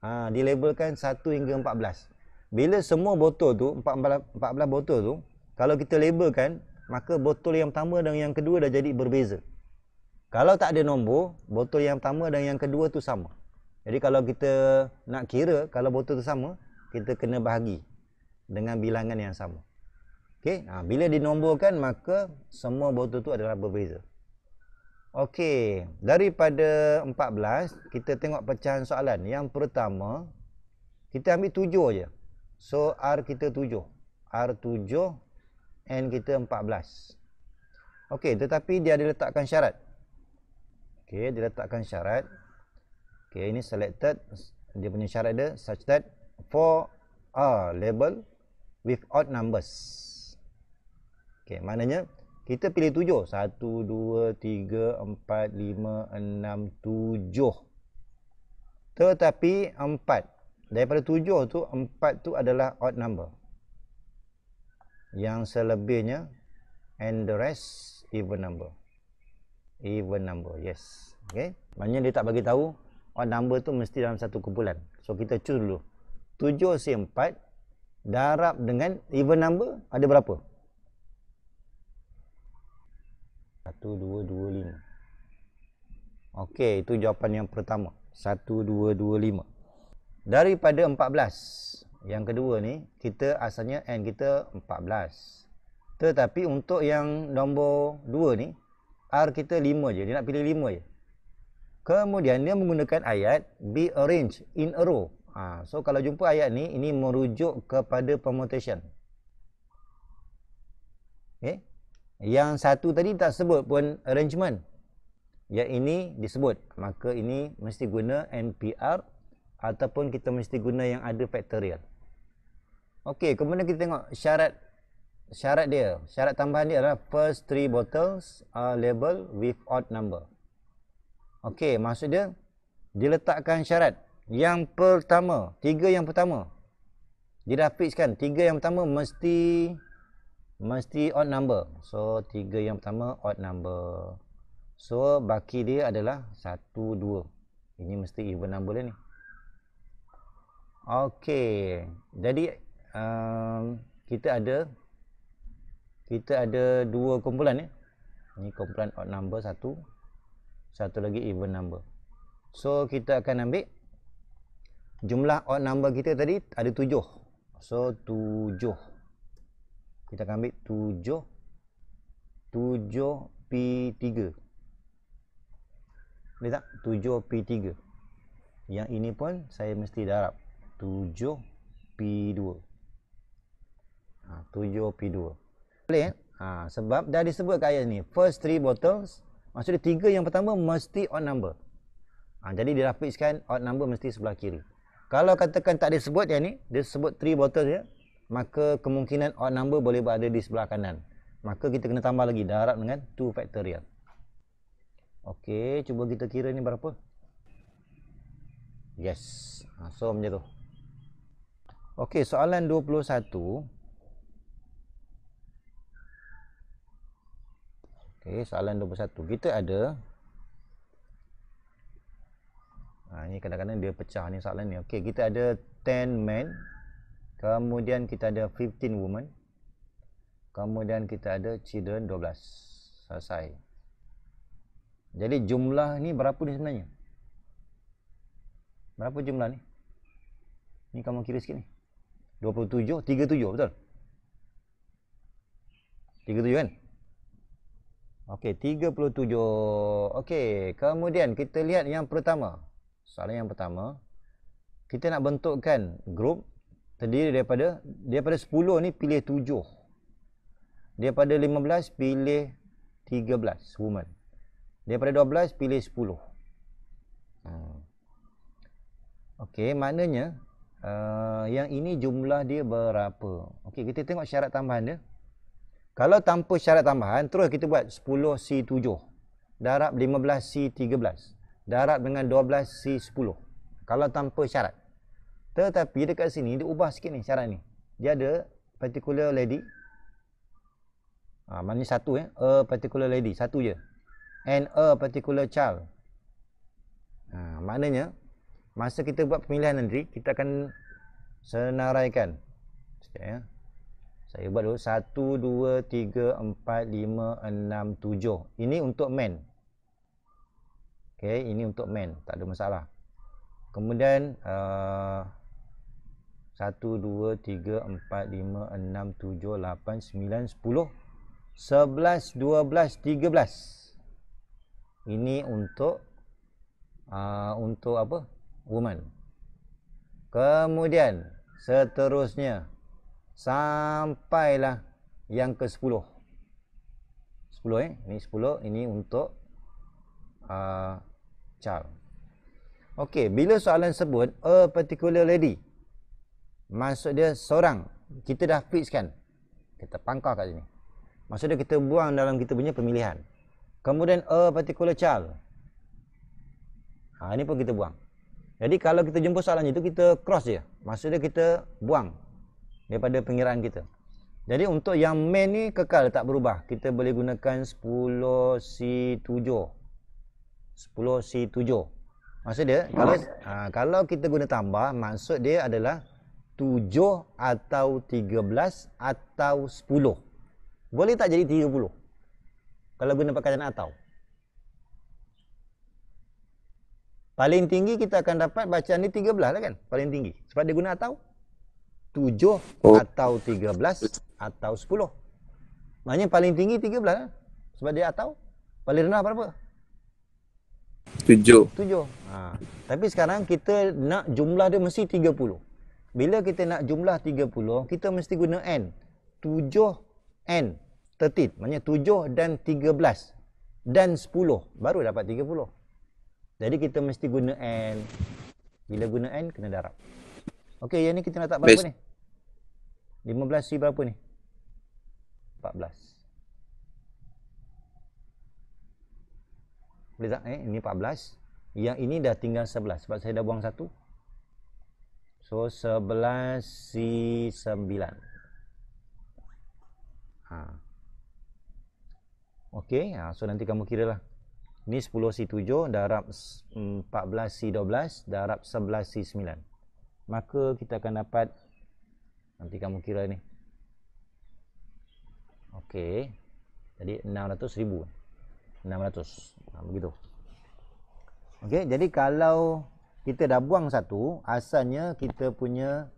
Ha, dilabelkan 1 hingga 14. Bila semua botol tu, 14, 14 botol tu, kalau kita labelkan, maka botol yang pertama dan yang kedua dah jadi berbeza. Kalau tak ada nombor, botol yang pertama dan yang kedua tu sama. Jadi kalau kita nak kira kalau botol tu sama, kita kena bahagi dengan bilangan yang sama. Okey, ha, bila dinombokan maka semua botol tu adalah berbeza. Okey, daripada 14 kita tengok pecahan soalan. Yang pertama kita ambil 7 aja. So R kita 7. R 7 N kita 14. Okey, tetapi dia ada letakkan syarat. Okey, dia letakkan syarat. Okey, ini selected dia punya syarat dia such that for R label with odd numbers. Okay, maknanya kita pilih tujuh, satu, dua, tiga, empat, lima, enam, tujuh. Tetapi empat, daripada tujuh tu empat tu adalah odd number. Yang selebihnya and the rest even number. Even number. Yes. Okay. Maknanya dia tak bagi tahu odd number tu mesti dalam satu kumpulan. So kita choose dulu. 7 si 4 darab dengan even number ada berapa? 1 2 2 5. Okey, itu jawapan yang pertama. 1 2 2 5. Daripada 14. Yang kedua ni kita asalnya n kita 14. Tetapi untuk yang nombor 2 ni r kita 5 je. Dia nak pilih 5 je. Kemudian dia menggunakan ayat be arranged in a row. Ha, so kalau jumpa ayat ni, ini merujuk kepada permutation. Okay. Yang satu tadi tak sebut pun arrangement. Ya ini disebut. Maka ini mesti guna NPR ataupun kita mesti guna yang ada factorial. Okey, kemudian kita tengok syarat syarat dia. Syarat tambahan dia adalah first three bottles are labeled with odd number. Okey, maksud dia diletakkan syarat yang pertama, tiga yang pertama. Dia dah fix kan, tiga yang pertama mesti mesti odd number. So, tiga yang pertama odd number. So, baki dia adalah satu, dua. Ini mesti even number dia ni. Okay. Jadi, um, kita ada kita ada dua kumpulan ya. Ini kumpulan odd number satu. Satu lagi even number. So, kita akan ambil jumlah odd number kita tadi ada tujuh so tujuh kita akan ambil tujuh tujuh P3 boleh tak? tujuh P3 yang ini pun saya mesti darab tujuh P2 ha, tujuh P2 boleh eh? ha, sebab dah disebut kat ayat ni first three bottles maksudnya tiga yang pertama mesti odd number ha, jadi dirafikkan odd number mesti sebelah kiri kalau katakan tak disebut yang ni, dia sebut 3 bottles ya. Maka kemungkinan odd number boleh berada di sebelah kanan. Maka kita kena tambah lagi darab dengan two factorial. Okey, cuba kita kira ni berapa? Yes. Ha, so macam tu. Okey, soalan 21. Okey, soalan 21. Kita ada Ha, ini kadang-kadang dia pecah ni soalan ni. Okey, kita ada 10 men. Kemudian kita ada 15 women. Kemudian kita ada children 12. Selesai. Jadi jumlah ni berapa ni sebenarnya? Berapa jumlah ni? Ni kamu kira sikit ni. 27, 37 betul? 37 kan? Okey, 37. Okey, kemudian kita lihat yang pertama. Soalan yang pertama, kita nak bentukkan grup terdiri daripada daripada 10 ni pilih 7. Daripada 15 pilih 13 women. Daripada 12 pilih 10. Hmm. Okey, maknanya uh, yang ini jumlah dia berapa? Okey, kita tengok syarat tambahan dia. Kalau tanpa syarat tambahan, terus kita buat 10C7. Darab 15C13 darab dengan 12 C10 kalau tanpa syarat tetapi dekat sini dia ubah sikit ni syarat ni dia ada particular lady ha, maknanya satu ya? a particular lady satu je and a particular child ha, maknanya masa kita buat pemilihan nanti kita akan senaraikan sikit ya saya buat dulu 1, 2, 3, 4, 5, 6, 7 ini untuk men Okay, ini untuk men, tak ada masalah. Kemudian uh, satu, dua, tiga, empat, lima, enam, tujuh, lapan, sembilan, sepuluh, sebelas, dua belas, tiga belas. Ini untuk uh, untuk apa? Woman. Kemudian seterusnya sampailah yang ke sepuluh. Sepuluh eh, ini sepuluh. ini untuk uh, child. Okey, bila soalan sebut a particular lady. Maksud dia seorang. Kita dah fix kan? Kita pangkah kat sini. Maksud dia kita buang dalam kita punya pemilihan. Kemudian a particular child. Ha, ini pun kita buang. Jadi kalau kita jumpa soalan itu kita cross dia. Maksud dia kita buang daripada pengiraan kita. Jadi untuk yang main ni kekal tak berubah. Kita boleh gunakan 10 C 7. 10C7. Maksud dia, kalau ha, kalau kita guna tambah, maksud dia adalah 7 atau 13 atau 10. Boleh tak jadi 30? Kalau guna perkataan atau. Paling tinggi kita akan dapat bacaan ni 13 lah kan? Paling tinggi. Sebab dia guna atau. 7 oh. atau 13 atau 10. Maksudnya paling tinggi 13 lah. Sebab dia atau. Paling rendah berapa? 10. Tujuh. Tujuh. Ha. Tapi sekarang kita nak jumlah dia mesti tiga puluh. Bila kita nak jumlah tiga puluh, kita mesti guna N. Tujuh N. Tertit. Maksudnya tujuh dan tiga belas. Dan sepuluh. Baru dapat tiga puluh. Jadi kita mesti guna N. Bila guna N, kena darab. Okey, yang ni kita nak tak berapa Best. ni? 15 si berapa ni? 14. Boleh tak? Eh, ini 14. Yang ini dah tinggal 11. Sebab saya dah buang satu. So, 11 si 9. Ha. Okey. Ha. So, nanti kamu kira lah. Ini 10 si 7. Darab 14 si 12. Darab 11 si 9. Maka, kita akan dapat... Nanti kamu kira ni. Okey. Jadi, 600 ribu. Okey. 600 ha, begitu Okay, jadi kalau kita dah buang satu asalnya kita punya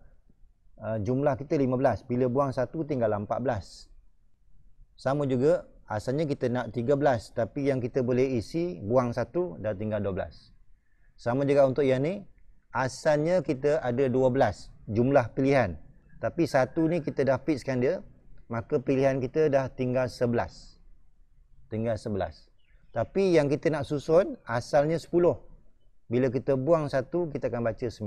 uh, jumlah kita 15 bila buang satu tinggal 14 sama juga asalnya kita nak 13 tapi yang kita boleh isi buang satu dah tinggal 12 sama juga untuk yang ni asalnya kita ada 12 jumlah pilihan tapi satu ni kita dah fixkan dia maka pilihan kita dah tinggal 11 tinggal tapi yang kita nak susun asalnya 10. Bila kita buang satu, kita akan baca 9.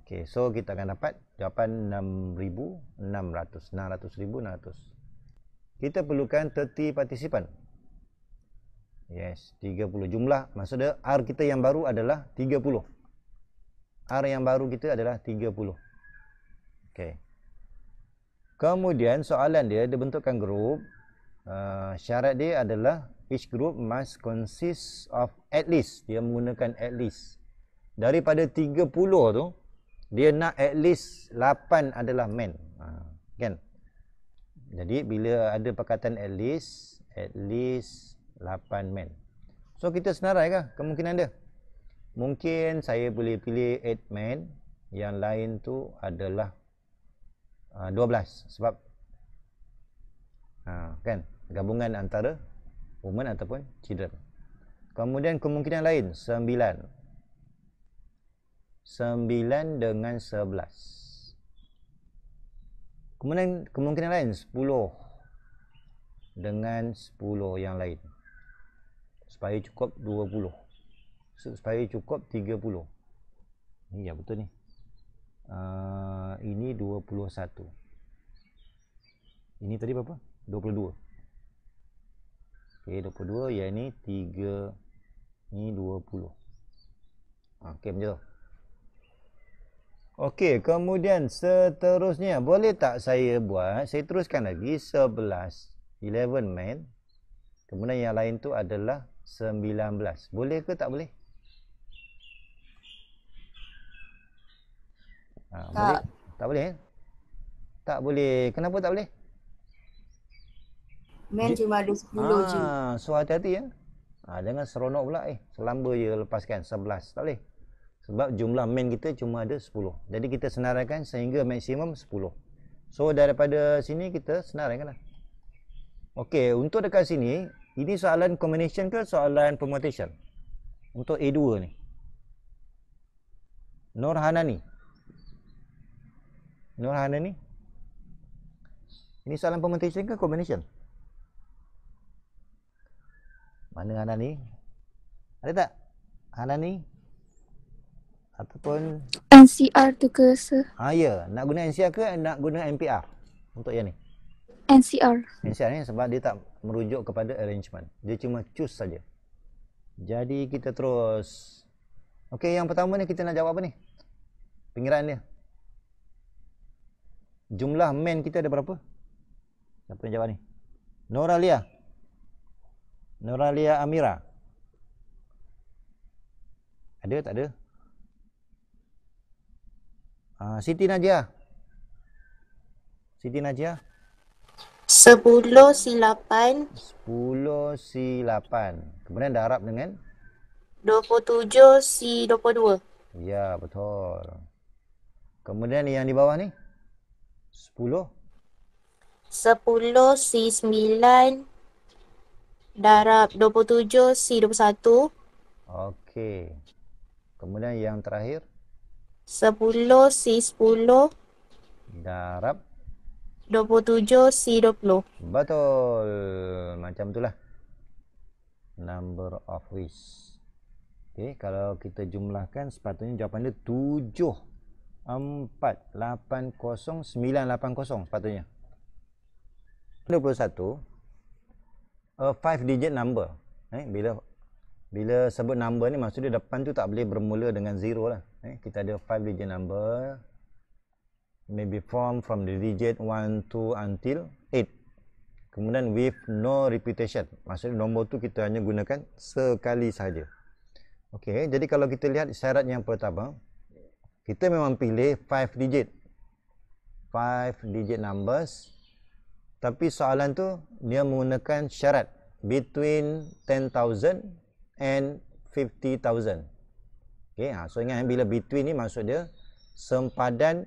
Okey, so kita akan dapat jawapan 6600, 600, 600. Kita perlukan 30 participant. Yes, 30 jumlah. Maksudnya R kita yang baru adalah 30. R yang baru kita adalah 30. Okey. Kemudian soalan dia dia bentukkan grup Ah, syarat dia adalah each group must consist of at least dia menggunakan at least daripada 30 tu dia nak at least 8 adalah men uh, kan jadi bila ada perkataan at least at least 8 men so kita senarai ke kemungkinan dia mungkin saya boleh pilih 8 men yang lain tu adalah uh, ah, 12 sebab uh, kan gabungan antara woman ataupun children. Kemudian kemungkinan lain, sembilan. Sembilan dengan sebelas. Kemudian kemungkinan lain, sepuluh dengan sepuluh yang lain. Supaya cukup dua puluh. Supaya cukup tiga puluh. Ini ya betul ni. Uh, ini dua puluh satu. Ini tadi berapa? Dua puluh dua. Okey 22 yang ni 3 ni 20. Ah, okey macam tu. Okey kemudian seterusnya boleh tak saya buat saya teruskan lagi 11 eleven main kemudian yang lain tu adalah sembilan belas. Boleh ke tak boleh? Ha, tak. boleh. Tak boleh. Tak boleh. Kenapa tak boleh? Men cuma ada 10 ha, ah, je. So hati-hati ya. Ha, jangan seronok pula eh. Selamba je lepaskan 11. Tak boleh. Sebab jumlah men kita cuma ada 10. Jadi kita senaraikan sehingga maksimum 10. So daripada sini kita senaraikanlah. Okey, untuk dekat sini, ini soalan combination ke soalan permutation? Untuk A2 ni. Nurhana ni. Nurhana ni. Ini soalan permutation ke Combination. Mana Hana ni? Ada tak? Hana ni? Ataupun NCR tu ke sir? Ha ya, yeah. nak guna NCR ke nak guna MPR untuk yang ni? NCR. NCR ni sebab dia tak merujuk kepada arrangement. Dia cuma choose saja. Jadi kita terus. Okey, yang pertama ni kita nak jawab apa ni? pengiraan dia. Jumlah men kita ada berapa? Siapa yang jawab ni? Noralia Nuralia Amira. Ada tak ada? Uh, Siti Najia. Siti Najia. Sepuluh silapan. Sepuluh silapan. Kemudian Arab dengan? Dua puluh tujuh si dua puluh dua. Ya, betul. Kemudian yang di bawah ni? Sepuluh. Sepuluh si sembilan darab 27 C21. Okey. Kemudian yang terakhir 10 C10 darab 27 C20. Betul. Macam itulah. Number of wish. Okey, kalau kita jumlahkan sepatutnya jawapan dia 7 4 8 0 9 8 0 sepatutnya. 21 a five digit number eh bila bila sebut number ni maksud dia depan tu tak boleh bermula dengan zero lah eh kita ada five digit number maybe form from the digit 1 2 until 8 kemudian with no repetition maksudnya nombor tu kita hanya gunakan sekali saja okey jadi kalau kita lihat syarat yang pertama kita memang pilih 5 digit 5 digit numbers tapi soalan tu dia menggunakan syarat between 10,000 and 50,000 ok, ha, so ingat bila between ni maksud dia sempadan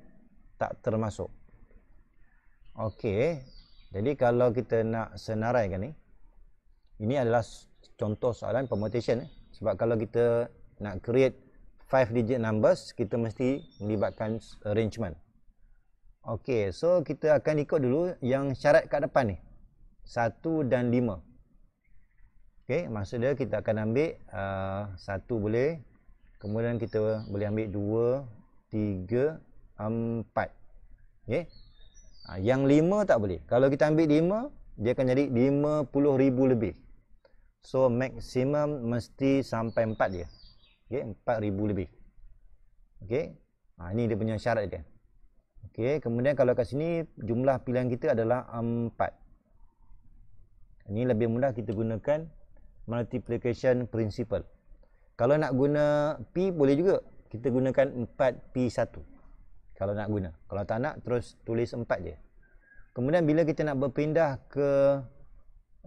tak termasuk ok jadi kalau kita nak senaraikan ni ini adalah contoh soalan permutation eh. sebab kalau kita nak create 5 digit numbers kita mesti melibatkan arrangement Okey, so kita akan ikut dulu yang syarat kat depan ni. satu dan lima. Okey, maksud dia kita akan ambil a uh, 1 boleh. Kemudian kita boleh ambil dua, tiga, empat. Okey. Ha, yang lima tak boleh. Kalau kita ambil lima, dia akan jadi lima puluh ribu lebih. So maksimum mesti sampai empat dia. Okey, ribu lebih. Okey. Ha, ini dia punya syarat dia. Okey, kemudian kalau kat sini jumlah pilihan kita adalah 4. Ini lebih mudah kita gunakan multiplication principle. Kalau nak guna P boleh juga. Kita gunakan 4P1. Kalau nak guna. Kalau tak nak terus tulis 4 je. Kemudian bila kita nak berpindah ke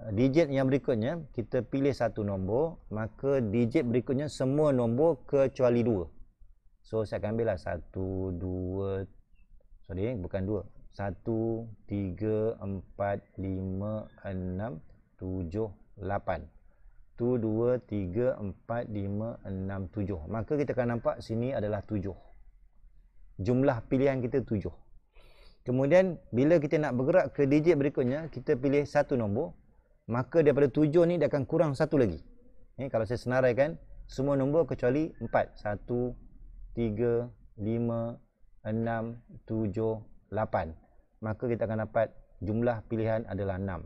eh, digit yang berikutnya, kita pilih satu nombor, maka digit berikutnya semua nombor kecuali 2. So saya akan ambil lah 1 2 sorry bukan dua satu tiga empat lima enam tujuh lapan tu dua tiga empat lima enam tujuh maka kita akan nampak sini adalah tujuh jumlah pilihan kita tujuh kemudian bila kita nak bergerak ke digit berikutnya kita pilih satu nombor maka daripada tujuh ni dia akan kurang satu lagi eh, kalau saya senaraikan semua nombor kecuali empat satu tiga lima 6, 7, 8 maka kita akan dapat jumlah pilihan adalah 6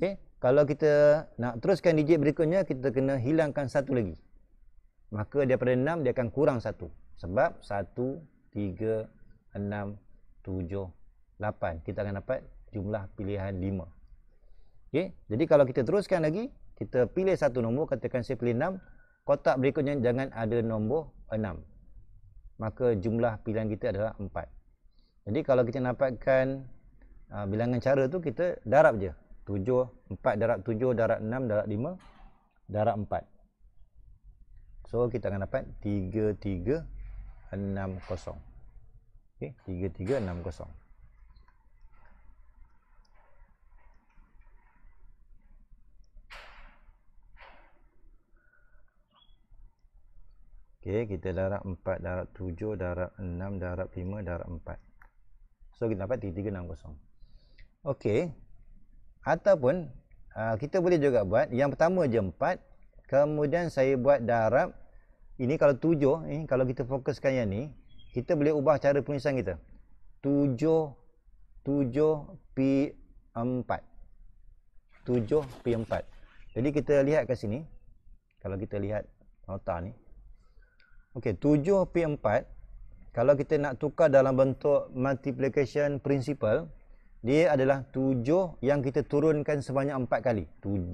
okay? kalau kita nak teruskan digit berikutnya kita kena hilangkan satu lagi maka daripada 6 dia akan kurang satu sebab 1, 3, 6, 7, 8 kita akan dapat jumlah pilihan 5 okay? jadi kalau kita teruskan lagi kita pilih satu nombor katakan saya pilih 6 kotak berikutnya jangan ada nombor 6 maka jumlah pilihan kita adalah 4. Jadi kalau kita dapatkan uh, bilangan cara tu kita darab je. 7 4 darab 7 darab 6 darab 5 darab 4. So kita akan dapat 3 3 6 0. Okey, 3 3 6 0. Okey, kita darab 4, darab 7, darab 6, darab 5, darab 4. So kita dapat 3360. Okey. Ataupun ah, kita boleh juga buat yang pertama je 4, kemudian saya buat darab ini kalau 7, eh, kalau kita fokuskan yang ni, kita boleh ubah cara penulisan kita. 7 7 P 4. 7 P 4. Jadi kita lihat kat sini. Kalau kita lihat nota ni, Okey, 7P4 kalau kita nak tukar dalam bentuk multiplication principle, dia adalah 7 yang kita turunkan sebanyak 4 kali. 7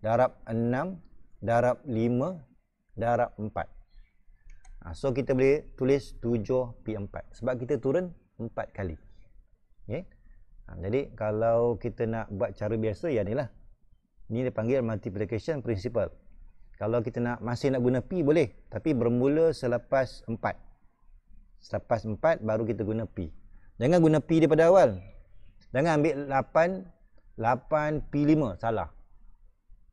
darab 6 darab 5 darab 4. Ha, so kita boleh tulis 7P4 sebab kita turun 4 kali. Okay. Ha, jadi kalau kita nak buat cara biasa, ya ni lah. Ini dipanggil multiplication principle kalau kita nak masih nak guna pi boleh tapi bermula selepas 4 selepas 4 baru kita guna pi jangan guna pi daripada awal jangan ambil 8 8 pi 5 salah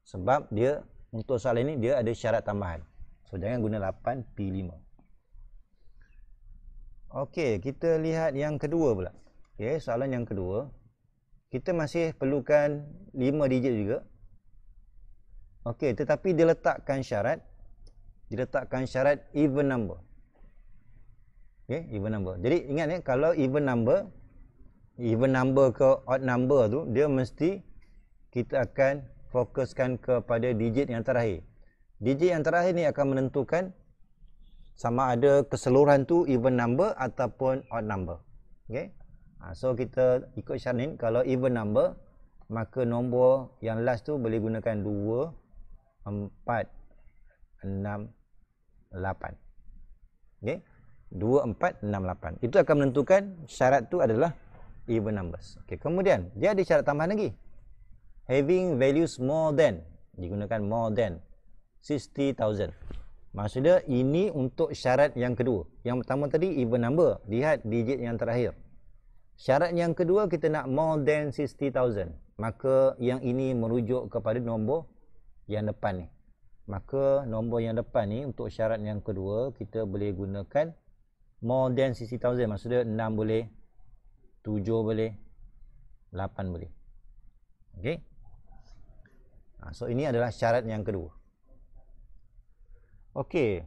sebab dia untuk soalan ini dia ada syarat tambahan so jangan guna 8 pi 5 Okey, kita lihat yang kedua pula. Okey, soalan yang kedua. Kita masih perlukan 5 digit juga. Okey, tetapi dia letakkan syarat dia letakkan syarat even number. Okey, even number. Jadi ingat ya, kalau even number even number ke odd number tu dia mesti kita akan fokuskan kepada digit yang terakhir. Digit yang terakhir ni akan menentukan sama ada keseluruhan tu even number ataupun odd number. Okey. Ha, so kita ikut syarat ni kalau even number maka nombor yang last tu boleh gunakan 2 empat enam lapan. Okay? Dua empat enam lapan. Itu akan menentukan syarat tu adalah even numbers. Okay. Kemudian dia ada syarat tambahan lagi. Having values more than digunakan more than sixty thousand. Maksudnya ini untuk syarat yang kedua. Yang pertama tadi even number. Lihat digit yang terakhir. Syarat yang kedua kita nak more than sixty thousand. Maka yang ini merujuk kepada nombor yang depan ni maka nombor yang depan ni untuk syarat yang kedua kita boleh gunakan more than 60,000 maksudnya 6 boleh 7 boleh 8 boleh ok ha, so ini adalah syarat yang kedua ok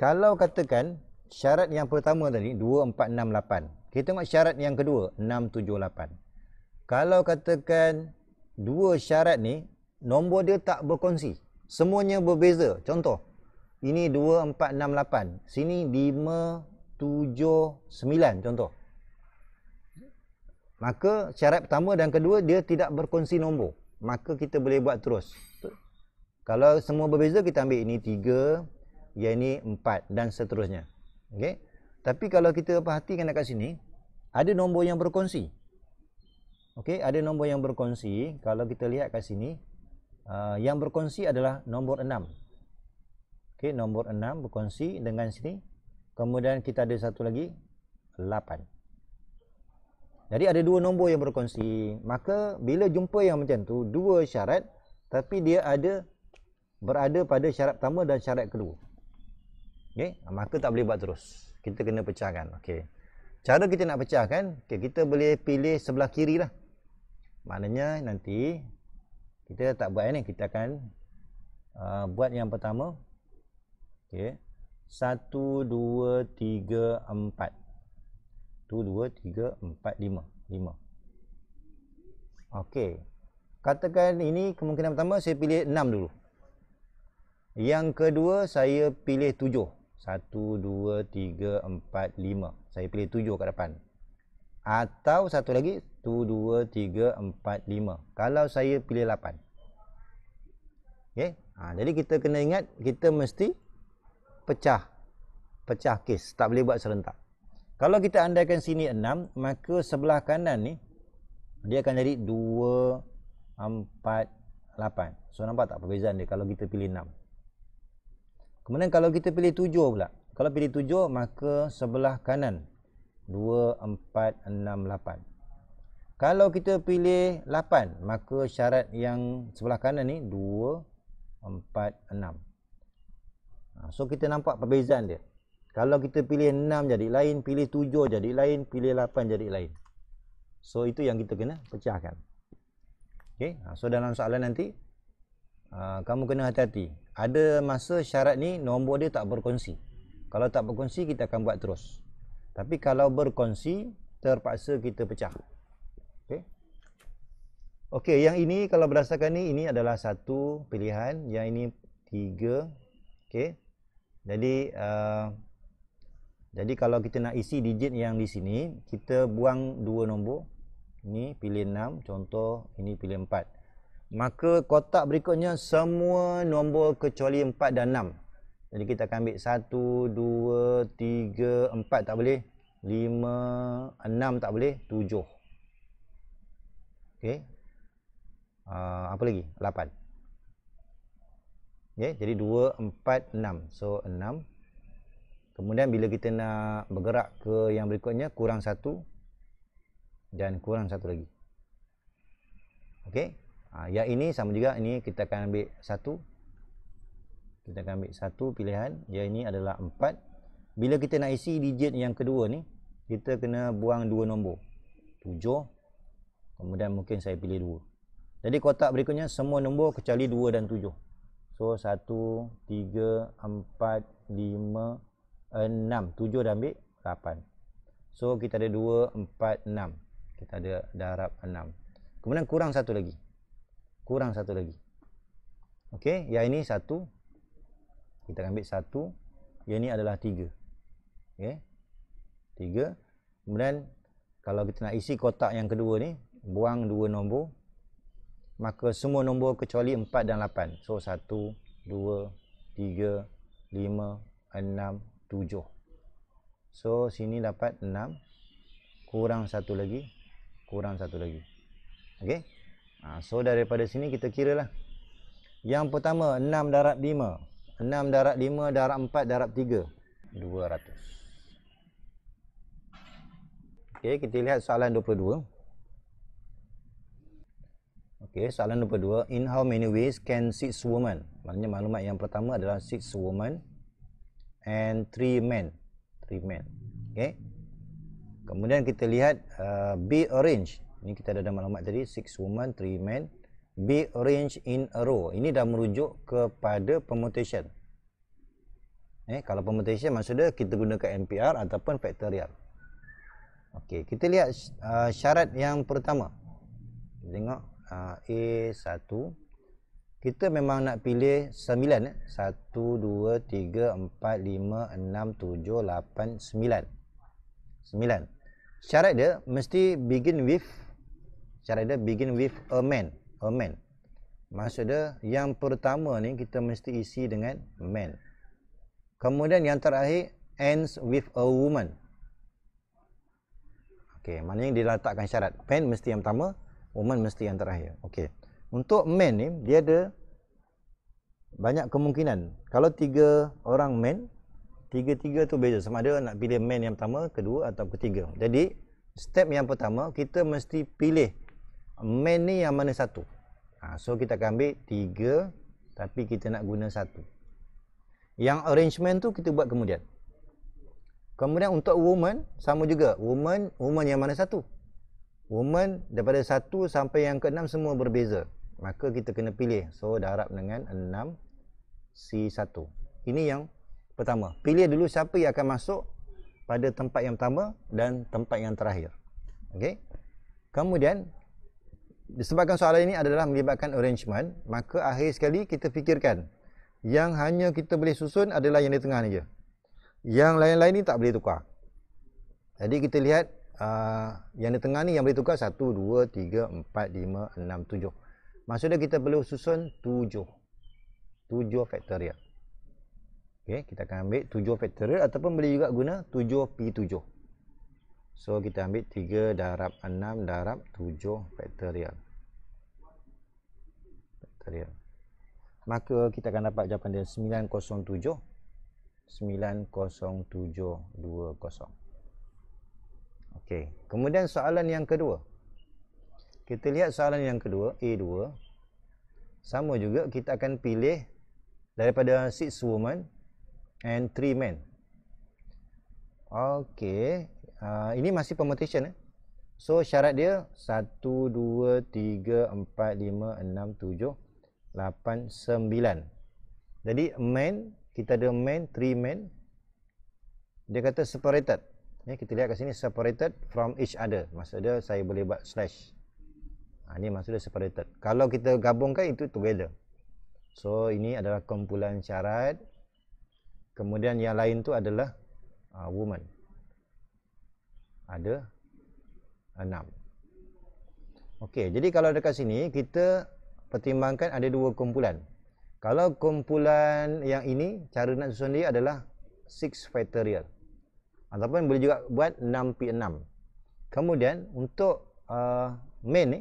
kalau katakan syarat yang pertama tadi 2, 4, 6, 8 kita tengok syarat yang kedua 6, 7, 8 kalau katakan dua syarat ni nombor dia tak berkongsi. Semuanya berbeza. Contoh, ini 2468. Sini 579 contoh. Maka syarat pertama dan kedua dia tidak berkongsi nombor. Maka kita boleh buat terus. Kalau semua berbeza kita ambil ini 3, yang ini 4 dan seterusnya. Okey. Tapi kalau kita perhatikan dekat sini ada nombor yang berkongsi. Okey, ada nombor yang berkongsi. Kalau kita lihat kat sini, uh, yang berkongsi adalah nombor 6 okay, nombor 6 berkongsi dengan sini kemudian kita ada satu lagi 8 jadi ada dua nombor yang berkongsi maka bila jumpa yang macam tu dua syarat tapi dia ada berada pada syarat pertama dan syarat kedua okay, maka tak boleh buat terus kita kena pecahkan okay. cara kita nak pecahkan okay, kita boleh pilih sebelah kiri lah maknanya nanti kita tak buat ni kita akan uh, buat yang pertama okey satu dua tiga empat, satu dua tiga empat lima, lima. okey katakan ini kemungkinan pertama saya pilih enam dulu yang kedua saya pilih tujuh, satu dua tiga empat lima, saya pilih tujuh kat depan atau satu lagi 1, 2, 3, 4, 5 Kalau saya pilih 8 okay? ha, Jadi kita kena ingat Kita mesti pecah Pecah kes Tak boleh buat serentak Kalau kita andaikan sini 6 Maka sebelah kanan ni Dia akan jadi 2, 4, 8 So nampak tak perbezaan dia Kalau kita pilih 6 Kemudian kalau kita pilih 7 pula Kalau pilih 7 maka sebelah kanan 2, 4, 6, 8 kalau kita pilih 8, maka syarat yang sebelah kanan ni 2, 4, 6. So, kita nampak perbezaan dia. Kalau kita pilih 6 jadi lain, pilih 7 jadi lain, pilih 8 jadi lain. So, itu yang kita kena pecahkan. Okay. Ha, so, dalam soalan nanti, ha, kamu kena hati-hati. Ada masa syarat ni nombor dia tak berkongsi. Kalau tak berkongsi, kita akan buat terus. Tapi kalau berkongsi, terpaksa kita pecah. Okey, yang ini kalau berdasarkan ni ini adalah satu pilihan, yang ini tiga. Okey. Jadi uh, jadi kalau kita nak isi digit yang di sini, kita buang dua nombor. Ini pilih 6, contoh ini pilih 4. Maka kotak berikutnya semua nombor kecuali 4 dan 6. Jadi kita akan ambil 1 2 3 4 tak boleh. 5 6 tak boleh, 7. Okey, uh, apa lagi? 8. Okey, jadi 2 4 6. So 6. Kemudian bila kita nak bergerak ke yang berikutnya kurang 1 dan kurang 1 lagi. Okey. Ah uh, ini sama juga ini kita akan ambil 1. Kita akan ambil 1 pilihan. Ya ini adalah 4. Bila kita nak isi digit yang kedua ni, kita kena buang dua nombor. 7 kemudian mungkin saya pilih 2. Jadi kotak berikutnya semua nombor kecuali 2 dan 7. So 1 3 4 5 6 7 dah ambil 8. So kita ada 2 4 6. Kita ada darab 6. Kemudian kurang satu lagi. Kurang satu lagi. Okey, ya ini 1. Kita ambil 1. Yang ini adalah 3. Okey. 3. Kemudian kalau kita nak isi kotak yang kedua ni, buang dua nombor maka semua nombor kecuali 4 dan 8 so 1 2 3 5 6 7 so sini dapat 6 kurang satu lagi kurang satu lagi Okay. ha, so daripada sini kita kira lah. yang pertama 6 darab 5 6 darab 5 darab 4 darab 3 200 Okay, kita lihat soalan 22 Okay, soalan nombor dua. In how many ways can six women? Maknanya maklumat yang pertama adalah six women and three men. Three men. Okay. Kemudian kita lihat uh, B orange. Ini kita dah ada maklumat tadi. Six women, three men. B orange in a row. Ini dah merujuk kepada permutation. Eh, kalau permutation maksudnya kita gunakan npr ataupun factorial. Okay, kita lihat uh, syarat yang pertama. Kita tengok A1 ha, kita memang nak pilih 9 eh 1 2 3 4 5 6 7 8 9 syarat dia mesti begin with syarat dia begin with a man a man maksud dia yang pertama ni kita mesti isi dengan man kemudian yang terakhir ends with a woman Okey, mana yang diletakkan syarat? Pen mesti yang pertama, woman mesti yang terakhir. Okey. Untuk man ni dia ada banyak kemungkinan. Kalau tiga orang man, tiga-tiga tu beza sama ada nak pilih man yang pertama, kedua atau ketiga. Jadi step yang pertama kita mesti pilih man ni yang mana satu. Ha, so kita akan ambil tiga tapi kita nak guna satu. Yang arrangement tu kita buat kemudian. Kemudian untuk woman sama juga. Woman woman yang mana satu? woman daripada satu sampai yang keenam semua berbeza maka kita kena pilih so darab dengan enam C1 ini yang pertama pilih dulu siapa yang akan masuk pada tempat yang pertama dan tempat yang terakhir Okay? kemudian disebabkan soalan ini adalah melibatkan arrangement maka akhir sekali kita fikirkan yang hanya kita boleh susun adalah yang di tengah ni je yang lain-lain ni tak boleh tukar jadi kita lihat Ah, yang di tengah ni yang boleh tukar 1, 2, 3, 4, 5, 6, 7 maksudnya kita perlu susun 7 7 faktorial okay, kita akan ambil 7 faktorial ataupun boleh juga guna 7 P7 so kita ambil 3 darab 6 darab 7 faktorial faktorial maka kita akan dapat jawapan dia 907 90720 Okey. Kemudian soalan yang kedua. Kita lihat soalan yang kedua A2. Sama juga kita akan pilih daripada six woman and three men. Okey. Uh, ini masih permutation eh. So syarat dia 1 2 3 4 5 6 7 8 9. Jadi men kita ada men, three men. Dia kata separated. Ini ya, kita lihat kat sini separated from each other. Maksudnya saya boleh buat slash. Ha, ini maksudnya separated. Kalau kita gabungkan itu together. So ini adalah kumpulan syarat. Kemudian yang lain tu adalah uh, woman. Ada enam. Okey, jadi kalau dekat sini kita pertimbangkan ada dua kumpulan. Kalau kumpulan yang ini cara nak susun dia adalah six factorial ataupun boleh juga buat 6P6 kemudian untuk uh, main ni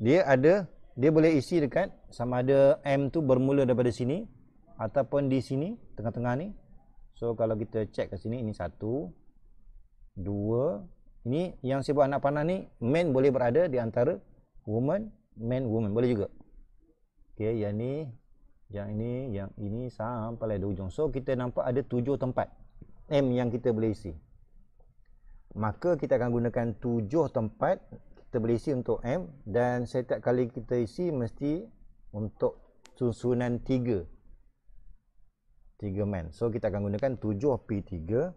dia ada dia boleh isi dekat sama ada M tu bermula daripada sini ataupun di sini tengah-tengah ni so kalau kita check ke sini ini satu dua ini yang saya buat anak panah ni man boleh berada di antara woman man woman boleh juga Okay, yang ni yang ini yang ini sampai di ujung so kita nampak ada tujuh tempat M yang kita boleh isi. Maka kita akan gunakan tujuh tempat kita boleh isi untuk M dan setiap kali kita isi mesti untuk susunan tiga, tiga man. So kita akan gunakan tujuh p tiga,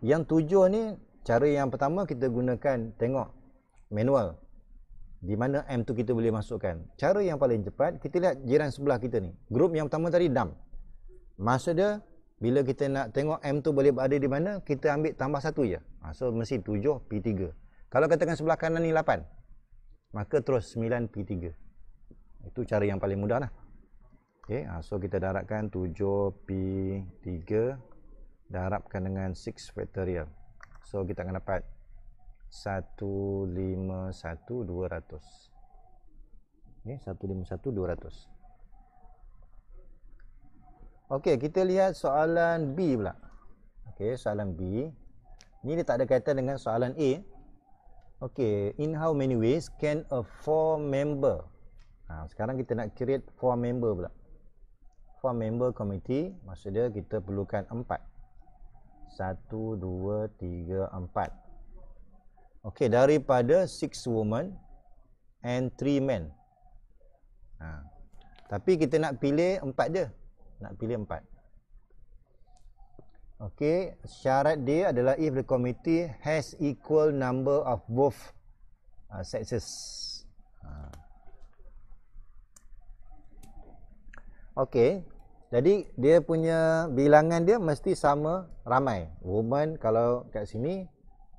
Yang tujuh ni cara yang pertama kita gunakan tengok manual di mana M tu kita boleh masukkan. Cara yang paling cepat kita lihat jiran sebelah kita ni. Grup yang pertama tadi dump. Maksud dia bila kita nak tengok M tu boleh berada di mana, kita ambil tambah satu je. Ha, so, mesti 7 P3. Kalau katakan sebelah kanan ni 8, maka terus 9 P3. Itu cara yang paling mudah lah. Okay, ha, so, kita darabkan 7 P3 darabkan dengan 6 factorial. So, kita akan dapat 1, 5, 1, 200. Okay, 1, 5, 1, 200. Okey, kita lihat soalan B pula. Okey, soalan B. Ini dia tak ada kaitan dengan soalan A. Okey, in how many ways can a four member? Ha, sekarang kita nak create four member pula. Four member committee, maksud dia kita perlukan empat. Satu, dua, tiga, empat. Okey, daripada six women and three men. Ha. Tapi kita nak pilih empat je nak pilih empat ok syarat dia adalah if the committee has equal number of both uh, sexes ha. ok jadi dia punya bilangan dia mesti sama ramai woman kalau kat sini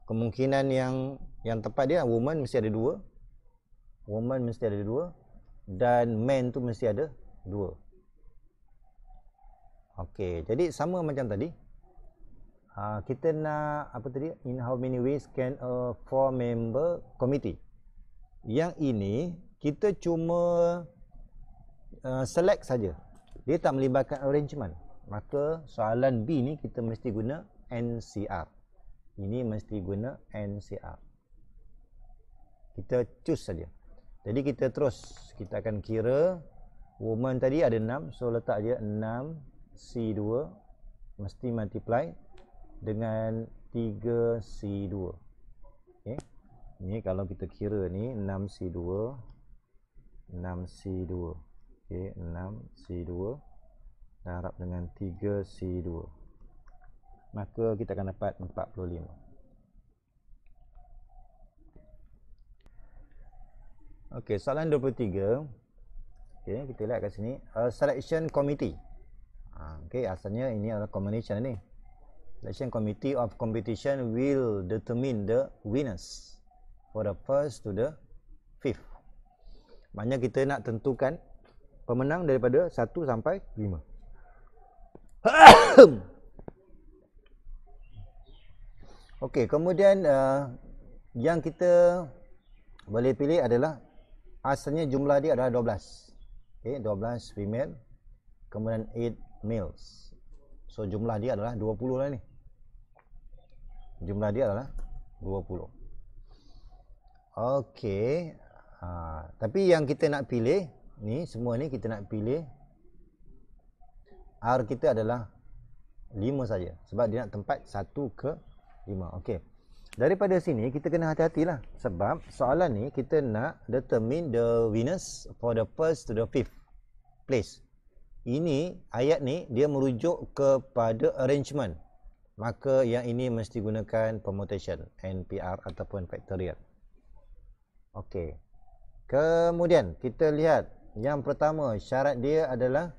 kemungkinan yang yang tepat dia woman mesti ada dua woman mesti ada dua dan man tu mesti ada dua Okey, jadi sama macam tadi. Uh, kita nak apa tadi? In how many ways can a four member committee? Yang ini kita cuma uh, select saja. Dia tak melibatkan arrangement. Maka soalan B ni kita mesti guna NCR. Ini mesti guna NCR. Kita choose saja. Jadi kita terus kita akan kira woman tadi ada 6 so letak je 6 C2 mesti multiply dengan 3C2 ok ni kalau kita kira ni 6C2 6C2 ok 6C2 darab dengan 3C2 maka kita akan dapat 45 ok soalan 23 ok kita lihat kat sini A selection committee Ha, okay, asalnya ini adalah combination ni. Selection committee of competition will determine the winners for the first to the fifth. Maknanya kita nak tentukan pemenang daripada satu sampai lima. Okey, kemudian uh, yang kita boleh pilih adalah asalnya jumlah dia adalah 12. Okey, 12 female kemudian males so jumlah dia adalah 20 lah ni jumlah dia adalah 20 ok ha, tapi yang kita nak pilih ni semua ni kita nak pilih R kita adalah 5 saja sebab dia nak tempat 1 ke 5 ok daripada sini kita kena hati-hatilah sebab soalan ni kita nak determine the winners for the first to the fifth place ini ayat ni dia merujuk kepada arrangement maka yang ini mesti gunakan permutation NPR ataupun factorial okey kemudian kita lihat yang pertama syarat dia adalah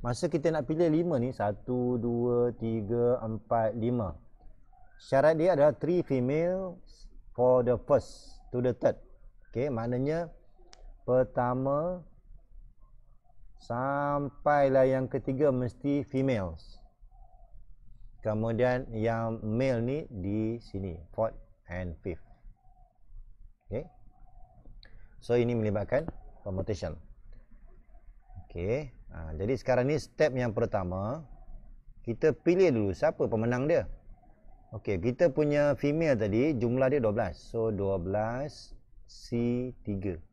masa kita nak pilih 5 ni 1 2 3 4 5 syarat dia adalah 3 female for the first to the third okey maknanya pertama Sampailah yang ketiga mesti females. Kemudian yang male ni di sini. Fourth and fifth. Okay. So ini melibatkan permutation. Okay. Ha, jadi sekarang ni step yang pertama. Kita pilih dulu siapa pemenang dia. Okay. Kita punya female tadi jumlah dia 12. So 12 C3. 12 C3.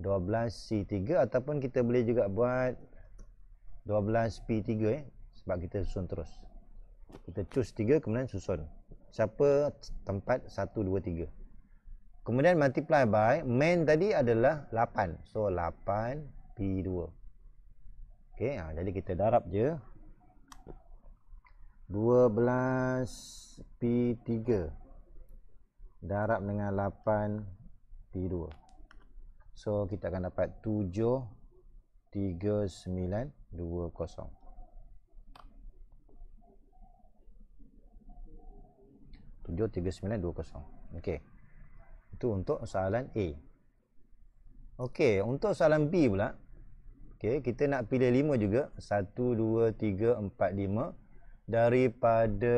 12C3 ataupun kita boleh juga buat 12P3 eh? sebab kita susun terus kita choose 3 kemudian susun siapa tempat 1, 2, 3 kemudian multiply by main tadi adalah 8 so 8P2 ok ha, jadi kita darab je 12P3 darab dengan 8P2 So kita akan dapat 73920. 73920. Okey. Itu untuk soalan A. Okey, untuk soalan B pula. Okey, kita nak pilih 5 juga. 1 2 3 4 5 daripada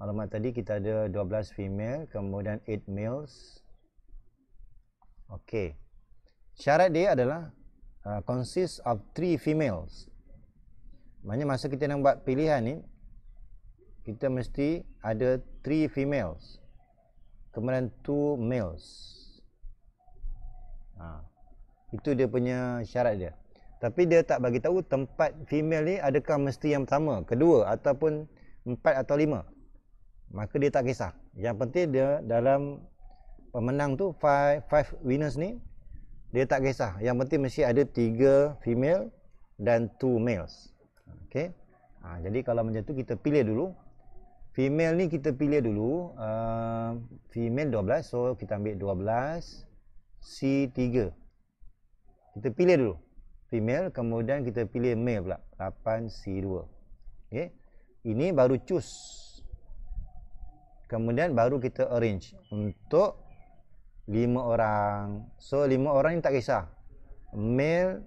maklumat tadi kita ada 12 female kemudian 8 males. Okey, Syarat dia adalah uh, consists of three females. Maknanya masa kita nak buat pilihan ni, kita mesti ada three females. Kemudian two males. Ha. Itu dia punya syarat dia. Tapi dia tak bagi tahu tempat female ni adakah mesti yang pertama, kedua ataupun empat atau lima. Maka dia tak kisah. Yang penting dia dalam pemenang tu five, five winners ni dia tak kisah yang penting mesti ada tiga female dan two males okey ha, jadi kalau macam tu kita pilih dulu female ni kita pilih dulu uh, female 12 so kita ambil 12 C3 kita pilih dulu female kemudian kita pilih male pula 8 C2 okey ini baru choose kemudian baru kita arrange untuk lima orang so lima orang ni tak kisah male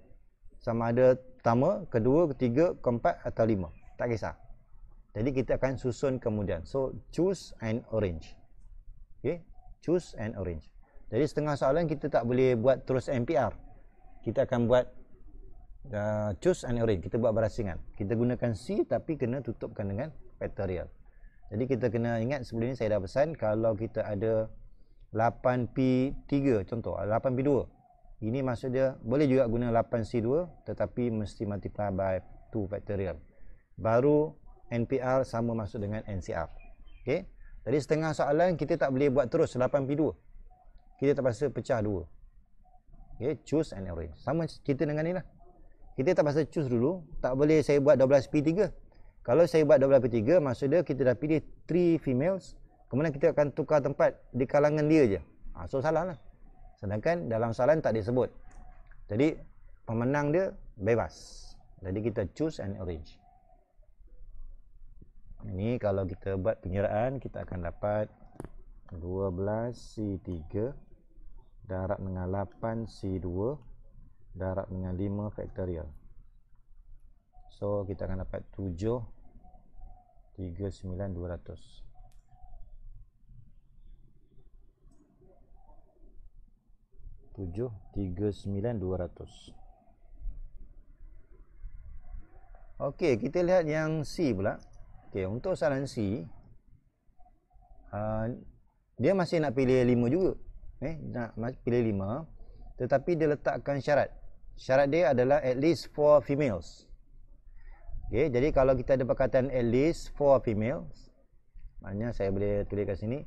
sama ada pertama, kedua, ketiga, keempat atau lima tak kisah jadi kita akan susun kemudian so choose and arrange okay? choose and arrange jadi setengah soalan kita tak boleh buat terus MPR kita akan buat uh, choose and arrange kita buat berasingan kita gunakan C tapi kena tutupkan dengan factorial jadi kita kena ingat sebelum ni saya dah pesan kalau kita ada 8P3 contoh 8P2 ah, ini maksud dia boleh juga guna 8C2 tetapi mesti multiply by 2 factorial baru NPR sama masuk dengan NCR ok Tadi setengah soalan kita tak boleh buat terus 8P2 kita terpaksa pecah 2 ok choose and arrange sama kita dengan ni lah kita terpaksa choose dulu tak boleh saya buat 12P3 kalau saya buat 12P3 maksud dia kita dah pilih 3 3 females kemudian kita akan tukar tempat di kalangan dia je ha, so salah lah sedangkan dalam soalan tak disebut jadi pemenang dia bebas jadi kita choose and arrange ini kalau kita buat penyeraan kita akan dapat 12 C3 darab dengan 8 C2 darab dengan 5 faktorial so kita akan dapat 7 39200 239200 Okey, kita lihat yang C pula. Okey, untuk soalan C uh, dia masih nak pilih 5 juga. Eh, nak pilih 5 tetapi dia letakkan syarat. Syarat dia adalah at least 4 females. Okey, jadi kalau kita ada perkataan at least 4 females, maknanya saya boleh tulis kat sini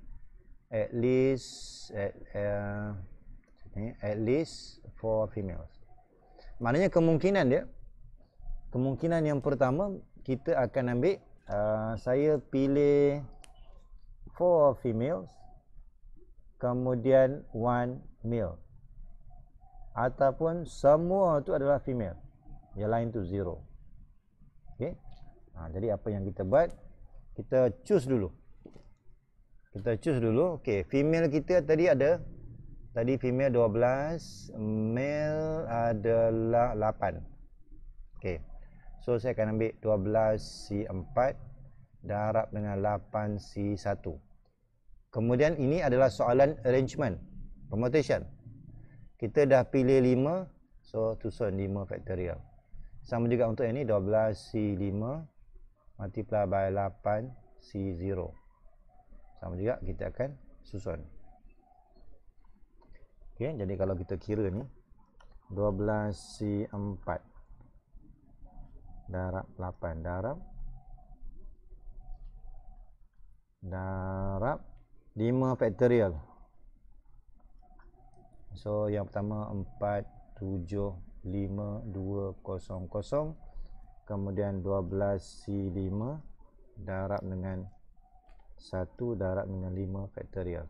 at least at uh, Eh, at least for females. Maknanya kemungkinan dia kemungkinan yang pertama kita akan ambil uh, saya pilih four females kemudian one male ataupun semua tu adalah female yang lain tu zero Okay. ha, jadi apa yang kita buat kita choose dulu kita choose dulu Okay. female kita tadi ada Tadi female 12, male adalah 8. Okey. So saya akan ambil 12 C4 darab dengan 8 C1. Kemudian ini adalah soalan arrangement, permutation. Kita dah pilih 5, so tusun 5 factorial. Sama juga untuk yang ni 12 C5 multiply by 8 C0. Sama juga kita akan susun. Okey, jadi kalau kita kira ni 12 C4 darab 8 darab darab 5 factorial. So yang pertama 475200 kemudian 12 C5 darab dengan 1 darab dengan 5 factorial.